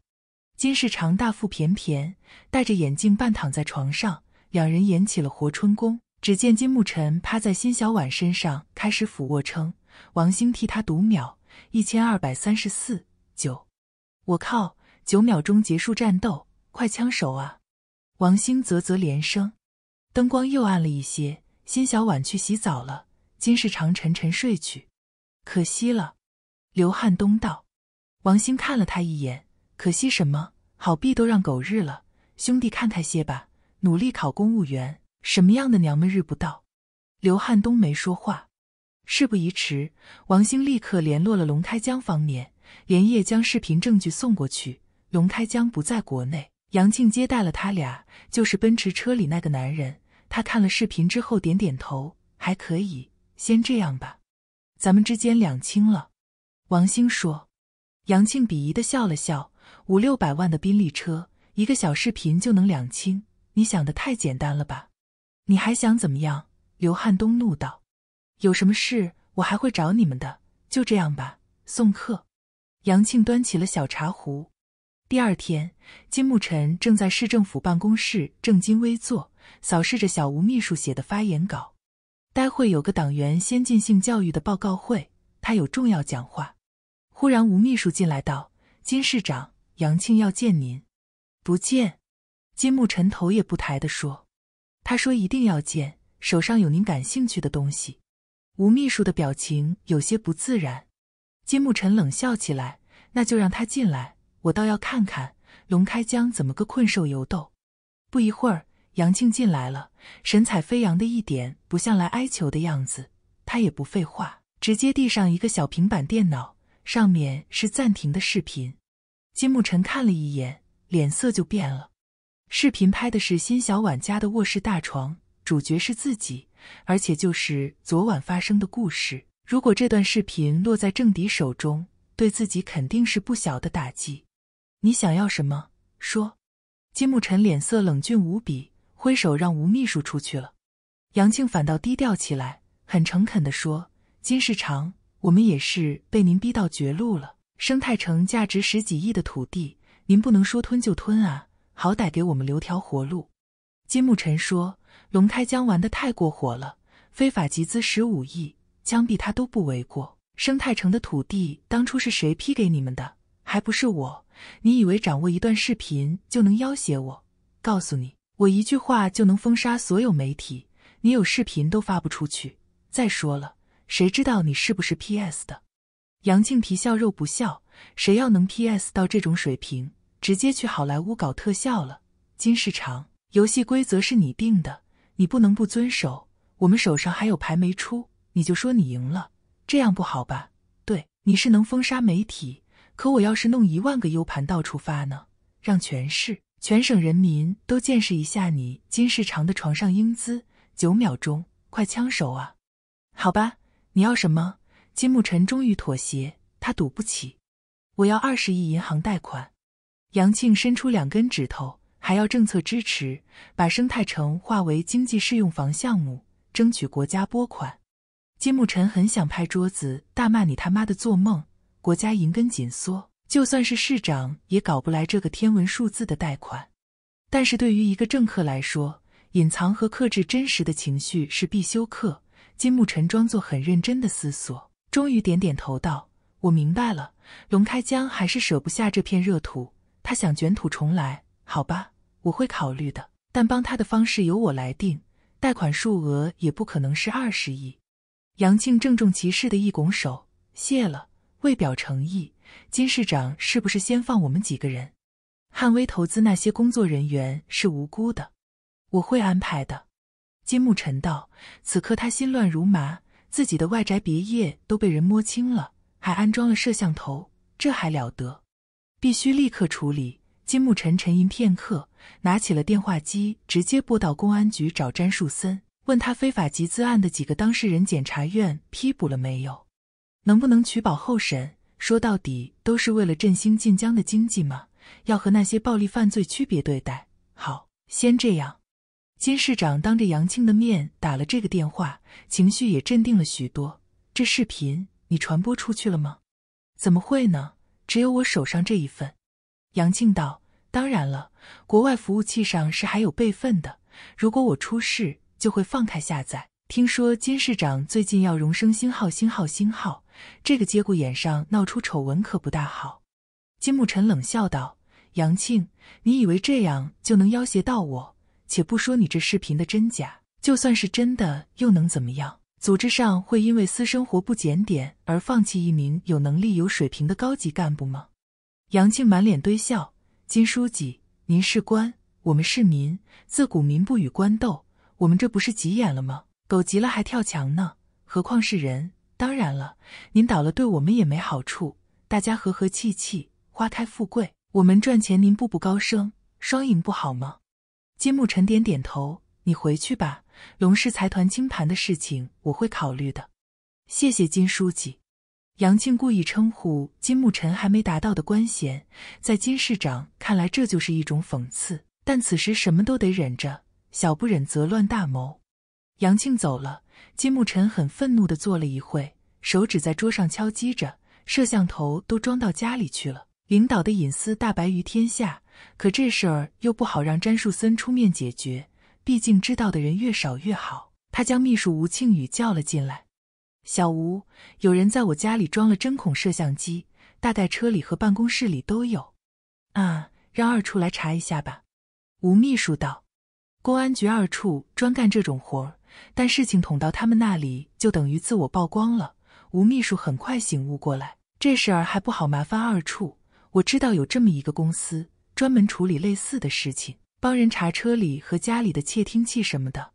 金世长大腹便便，戴着眼镜，半躺在床上，两人演起了活春宫。只见金木尘趴在辛小婉身上，开始俯卧撑，王兴替他读秒：一千二百三十四九。我靠，九秒钟结束战斗，快枪手啊！王兴啧啧连声。灯光又暗了一些，辛小婉去洗澡了，金世长沉沉睡去。可惜了，刘汉东道。王兴看了他一眼。可惜什么好币都让狗日了，兄弟，看开些吧，努力考公务员，什么样的娘们日不到。刘汉东没说话，事不宜迟，王兴立刻联络了龙开江方面，连夜将视频证据送过去。龙开江不在国内，杨庆接待了他俩，就是奔驰车里那个男人。他看了视频之后，点点头，还可以，先这样吧，咱们之间两清了。王兴说，杨庆鄙夷的笑了笑。五六百万的宾利车，一个小视频就能两清？你想的太简单了吧！你还想怎么样？刘汉东怒道：“有什么事，我还会找你们的。”就这样吧，送客。杨庆端起了小茶壶。第二天，金木尘正在市政府办公室正襟危坐，扫视着小吴秘书写的发言稿。待会有个党员先进性教育的报告会，他有重要讲话。忽然，吴秘书进来道：“金市长。”杨庆要见您，不见。金木尘头也不抬的说：“他说一定要见，手上有您感兴趣的东西。”吴秘书的表情有些不自然。金木尘冷笑起来：“那就让他进来，我倒要看看龙开江怎么个困兽犹斗。”不一会儿，杨庆进来了，神采飞扬的，一点不像来哀求的样子。他也不废话，直接递上一个小平板电脑，上面是暂停的视频。金慕晨看了一眼，脸色就变了。视频拍的是辛小婉家的卧室大床，主角是自己，而且就是昨晚发生的故事。如果这段视频落在郑迪手中，对自己肯定是不小的打击。你想要什么？说。金慕晨脸色冷峻无比，挥手让吴秘书出去了。杨庆反倒低调起来，很诚恳地说：“金市长，我们也是被您逼到绝路了。”生态城价值十几亿的土地，您不能说吞就吞啊！好歹给我们留条活路。”金木尘说：“龙开江玩的太过火了，非法集资十五亿，枪毙他都不为过。生态城的土地当初是谁批给你们的？还不是我？你以为掌握一段视频就能要挟我？告诉你，我一句话就能封杀所有媒体，你有视频都发不出去。再说了，谁知道你是不是 P S 的？”杨庆皮笑肉不笑，谁要能 PS 到这种水平，直接去好莱坞搞特效了。金世长，游戏规则是你定的，你不能不遵守。我们手上还有牌没出，你就说你赢了，这样不好吧？对，你是能封杀媒体，可我要是弄一万个 U 盘到处发呢，让全市、全省人民都见识一下你金世长的床上英姿，九秒钟，快枪手啊！好吧，你要什么？金木尘终于妥协，他赌不起。我要二十亿银行贷款。杨庆伸出两根指头，还要政策支持，把生态城化为经济适用房项目，争取国家拨款。金木尘很想拍桌子大骂：“你他妈的做梦！国家银根紧缩，就算是市长也搞不来这个天文数字的贷款。”但是对于一个政客来说，隐藏和克制真实的情绪是必修课。金木尘装作很认真的思索。终于点点头道：“我明白了，龙开江还是舍不下这片热土，他想卷土重来。好吧，我会考虑的，但帮他的方式由我来定，贷款数额也不可能是二十亿。”杨庆郑重其事的一拱手：“谢了。为表诚意，金市长是不是先放我们几个人？汉威投资那些工作人员是无辜的，我会安排的。”金木尘道：“此刻他心乱如麻。”自己的外宅别业都被人摸清了，还安装了摄像头，这还了得！必须立刻处理。金木尘沉吟片刻，拿起了电话机，直接拨到公安局找詹树森，问他非法集资案的几个当事人，检察院批捕了没有？能不能取保候审？说到底，都是为了振兴晋江的经济嘛，要和那些暴力犯罪区别对待。好，先这样。金市长当着杨庆的面打了这个电话，情绪也镇定了许多。这视频你传播出去了吗？怎么会呢？只有我手上这一份。杨庆道：“当然了，国外服务器上是还有备份的。如果我出事，就会放开下载。”听说金市长最近要荣升星号星号星号，这个节骨眼上闹出丑闻可不大好。”金慕尘冷笑道：“杨庆，你以为这样就能要挟到我？”且不说你这视频的真假，就算是真的，又能怎么样？组织上会因为私生活不检点而放弃一名有能力、有水平的高级干部吗？杨庆满脸堆笑：“金书记，您是官，我们是民，自古民不与官斗。我们这不是急眼了吗？狗急了还跳墙呢，何况是人？当然了，您倒了对我们也没好处。大家和和气气，花开富贵，我们赚钱，您步步高升，双赢不好吗？”金慕尘点点头：“你回去吧，龙氏财团清盘的事情我会考虑的。”谢谢金书记。杨庆故意称呼金慕尘还没达到的官衔，在金市长看来这就是一种讽刺。但此时什么都得忍着，小不忍则乱大谋。杨庆走了，金慕尘很愤怒地坐了一会，手指在桌上敲击着。摄像头都装到家里去了，领导的隐私大白于天下。可这事儿又不好让詹树森出面解决，毕竟知道的人越少越好。他将秘书吴庆宇叫了进来：“小吴，有人在我家里装了针孔摄像机，大概车里和办公室里都有。啊，让二处来查一下吧。”吴秘书道：“公安局二处专干这种活儿，但事情捅到他们那里，就等于自我曝光了。”吴秘书很快醒悟过来，这事儿还不好麻烦二处。我知道有这么一个公司。专门处理类似的事情，帮人查车里和家里的窃听器什么的，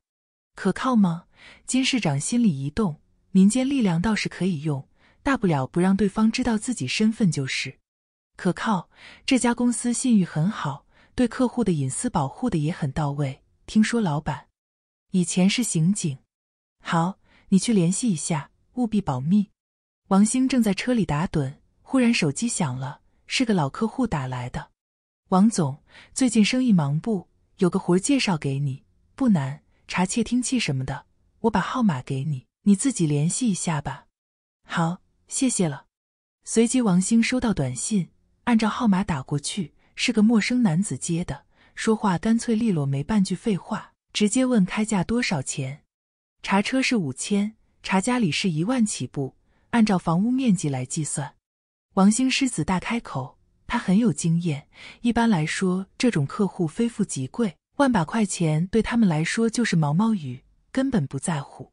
可靠吗？金市长心里一动，民间力量倒是可以用，大不了不让对方知道自己身份就是。可靠，这家公司信誉很好，对客户的隐私保护的也很到位。听说老板以前是刑警，好，你去联系一下，务必保密。王兴正在车里打盹，忽然手机响了，是个老客户打来的。王总，最近生意忙不？有个活介绍给你，不难，查窃听器什么的。我把号码给你，你自己联系一下吧。好，谢谢了。随即，王兴收到短信，按照号码打过去，是个陌生男子接的，说话干脆利落，没半句废话，直接问开价多少钱。查车是五千，查家里是一万起步，按照房屋面积来计算。王兴狮子大开口。他很有经验，一般来说，这种客户非富即贵，万把块钱对他们来说就是毛毛雨，根本不在乎。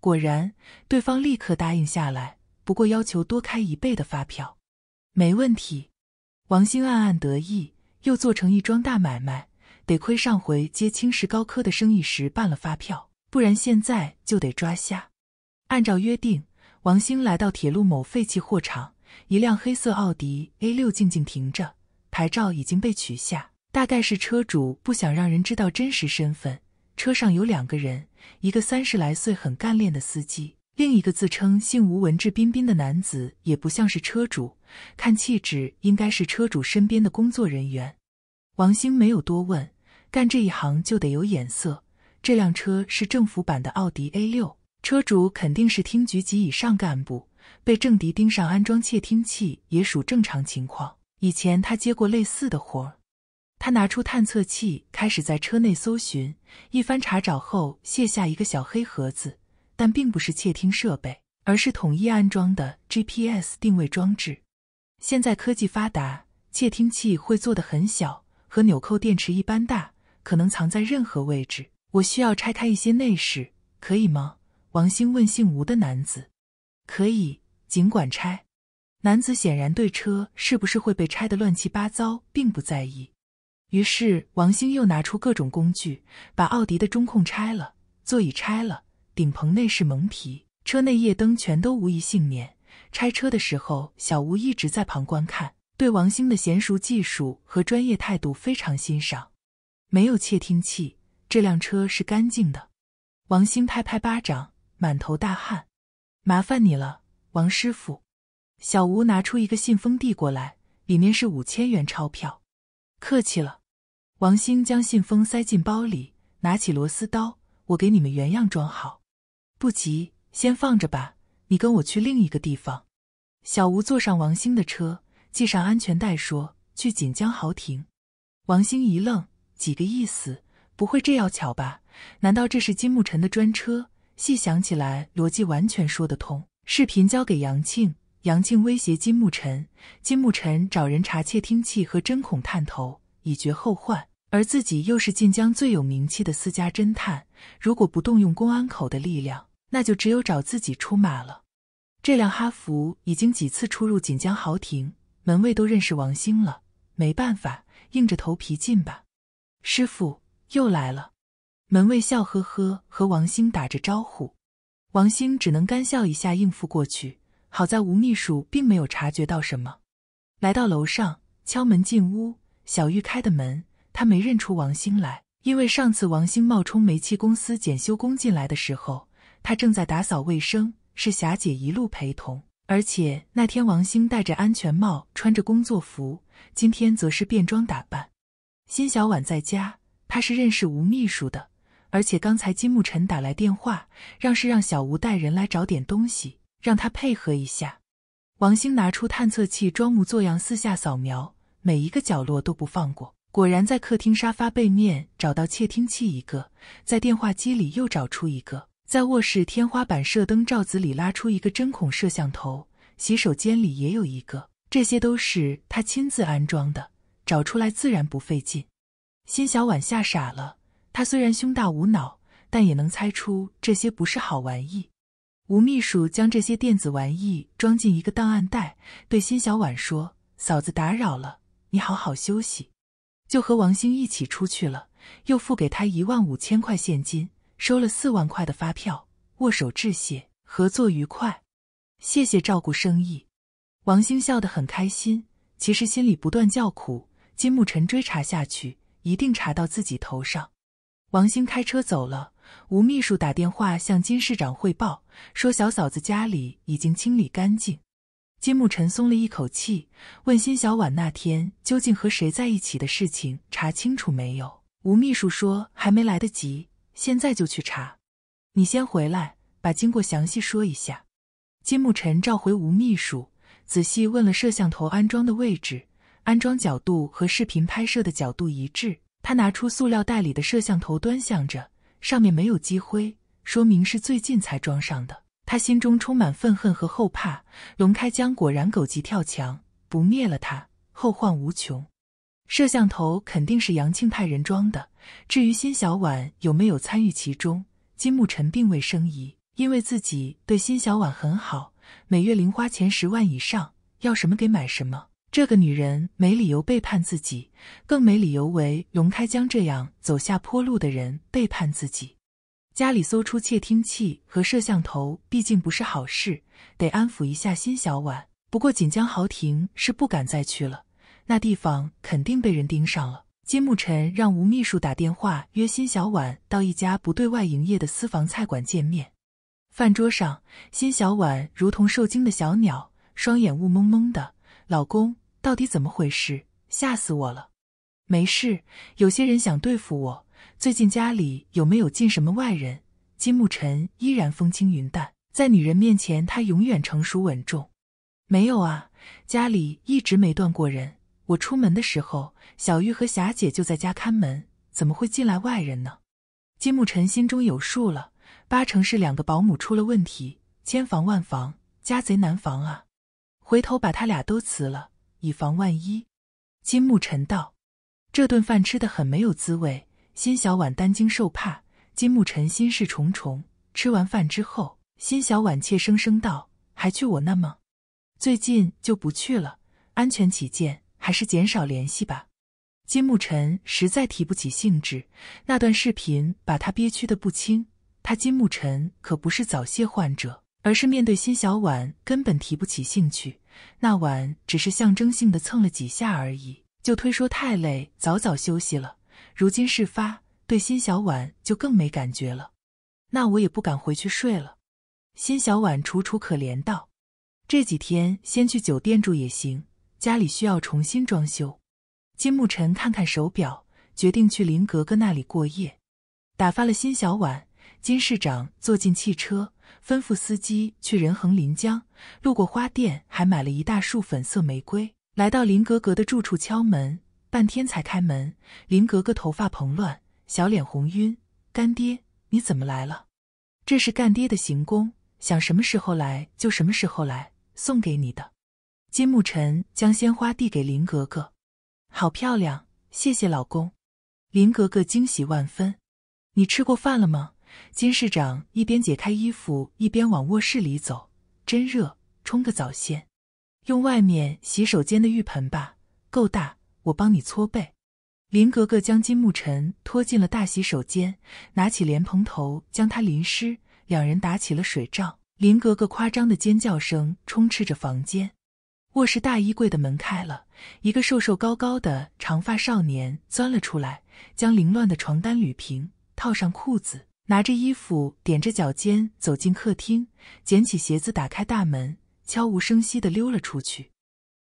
果然，对方立刻答应下来，不过要求多开一倍的发票。没问题，王兴暗暗得意，又做成一桩大买卖。得亏上回接青石高科的生意时办了发票，不然现在就得抓瞎。按照约定，王兴来到铁路某废弃货场。一辆黑色奥迪 a 六静静停着，牌照已经被取下，大概是车主不想让人知道真实身份。车上有两个人，一个三十来岁很干练的司机，另一个自称姓吴、文质彬彬的男子，也不像是车主，看气质应该是车主身边的工作人员。王兴没有多问，干这一行就得有眼色。这辆车是政府版的奥迪 A6，车主肯定是厅局级以上干部。被政敌盯上，安装窃听器也属正常情况。以前他接过类似的活儿。他拿出探测器，开始在车内搜寻。一番查找后，卸下一个小黑盒子，但并不是窃听设备，而是统一安装的 GPS 定位装置。现在科技发达，窃听器会做的很小，和纽扣电池一般大，可能藏在任何位置。我需要拆开一些内饰，可以吗？王兴问姓吴的男子。可以，尽管拆。男子显然对车是不是会被拆得乱七八糟并不在意。于是，王兴又拿出各种工具，把奥迪的中控拆了，座椅拆了，顶棚内饰蒙皮，车内夜灯全都无一幸免。拆车的时候，小吴一直在旁观看，对王兴的娴熟技术和专业态度非常欣赏。没有窃听器，这辆车是干净的。王兴拍拍巴掌，满头大汗。麻烦你了，王师傅。小吴拿出一个信封递过来，里面是五千元钞票。客气了。王兴将信封塞进包里，拿起螺丝刀，我给你们原样装好。不急，先放着吧。你跟我去另一个地方。小吴坐上王兴的车，系上安全带，说：“去锦江豪庭。”王兴一愣，几个意思？不会这要巧吧？难道这是金木尘的专车？细想起来，逻辑完全说得通。视频交给杨庆，杨庆威胁金慕辰，金慕辰找人查窃听器和针孔探头，以绝后患。而自己又是晋江最有名气的私家侦探，如果不动用公安口的力量，那就只有找自己出马了。这辆哈弗已经几次出入锦江豪庭，门卫都认识王兴了，没办法，硬着头皮进吧。师傅又来了。门卫笑呵呵和王兴打着招呼，王兴只能干笑一下应付过去。好在吴秘书并没有察觉到什么。来到楼上，敲门进屋，小玉开的门，他没认出王兴来，因为上次王兴冒充煤气公司检修工进来的时候，他正在打扫卫生，是霞姐一路陪同，而且那天王兴戴着安全帽，穿着工作服，今天则是便装打扮。辛小婉在家，她是认识吴秘书的。而且刚才金木尘打来电话，让是让小吴带人来找点东西，让他配合一下。王兴拿出探测器，装模作样，四下扫描，每一个角落都不放过。果然，在客厅沙发背面找到窃听器一个，在电话机里又找出一个，在卧室天花板射灯罩子里拉出一个针孔摄像头，洗手间里也有一个。这些都是他亲自安装的，找出来自然不费劲。辛小婉吓傻了。他虽然胸大无脑，但也能猜出这些不是好玩意。吴秘书将这些电子玩意装进一个档案袋，对辛小婉说：“嫂子，打扰了，你好好休息。”就和王兴一起出去了，又付给他一万五千块现金，收了四万块的发票，握手致谢，合作愉快，谢谢照顾生意。王兴笑得很开心，其实心里不断叫苦：金木尘追查下去，一定查到自己头上。王兴开车走了。吴秘书打电话向金市长汇报，说小嫂子家里已经清理干净。金慕尘松了一口气，问辛小婉那天究竟和谁在一起的事情查清楚没有？吴秘书说还没来得及，现在就去查。你先回来，把经过详细说一下。金慕尘召回吴秘书，仔细问了摄像头安装的位置、安装角度和视频拍摄的角度一致。他拿出塑料袋里的摄像头，端详着，上面没有积灰，说明是最近才装上的。他心中充满愤恨和后怕。龙开江果然狗急跳墙，不灭了他，后患无穷。摄像头肯定是杨庆派人装的。至于辛小婉有没有参与其中，金木尘并未生疑，因为自己对辛小婉很好，每月零花钱十万以上，要什么给买什么。这个女人没理由背叛自己，更没理由为龙开江这样走下坡路的人背叛自己。家里搜出窃听器和摄像头，毕竟不是好事，得安抚一下辛小婉。不过锦江豪庭是不敢再去了，那地方肯定被人盯上了。金木尘让吴秘书打电话约辛小婉到一家不对外营业的私房菜馆见面。饭桌上，辛小婉如同受惊的小鸟，双眼雾蒙蒙的，老公。到底怎么回事？吓死我了！没事，有些人想对付我。最近家里有没有进什么外人？金木尘依然风轻云淡，在女人面前他永远成熟稳重。没有啊，家里一直没断过人。我出门的时候，小玉和霞姐就在家看门，怎么会进来外人呢？金木尘心中有数了，八成是两个保姆出了问题。千防万防，家贼难防啊！回头把他俩都辞了。以防万一，金慕尘道：“这顿饭吃的很没有滋味。”辛小婉担惊受怕，金慕尘心事重重。吃完饭之后，辛小婉怯生生道：“还去我那吗？最近就不去了，安全起见，还是减少联系吧。”金慕尘实在提不起兴致，那段视频把他憋屈的不轻。他金慕尘可不是早泄患者，而是面对辛小婉根本提不起兴趣。那晚只是象征性的蹭了几下而已，就推说太累，早早休息了。如今事发，对辛小婉就更没感觉了。那我也不敢回去睡了。辛小婉楚楚可怜道：“这几天先去酒店住也行，家里需要重新装修。”金慕辰看看手表，决定去林格格那里过夜。打发了辛小婉，金市长坐进汽车。吩咐司机去仁恒临江，路过花店还买了一大束粉色玫瑰。来到林格格的住处敲门，半天才开门。林格格头发蓬乱，小脸红晕。干爹，你怎么来了？这是干爹的行宫，想什么时候来就什么时候来，送给你的。金慕尘将鲜花递给林格格，好漂亮，谢谢老公。林格格惊喜万分。你吃过饭了吗？金市长一边解开衣服，一边往卧室里走。真热，冲个澡先。用外面洗手间的浴盆吧，够大。我帮你搓背。林格格将金慕尘拖进了大洗手间，拿起莲蓬头将他淋湿。两人打起了水仗，林格格夸张的尖叫声充斥着房间。卧室大衣柜的门开了，一个瘦瘦高高的长发少年钻了出来，将凌乱的床单捋平，套上裤子。拿着衣服，踮着脚尖走进客厅，捡起鞋子，打开大门，悄无声息地溜了出去。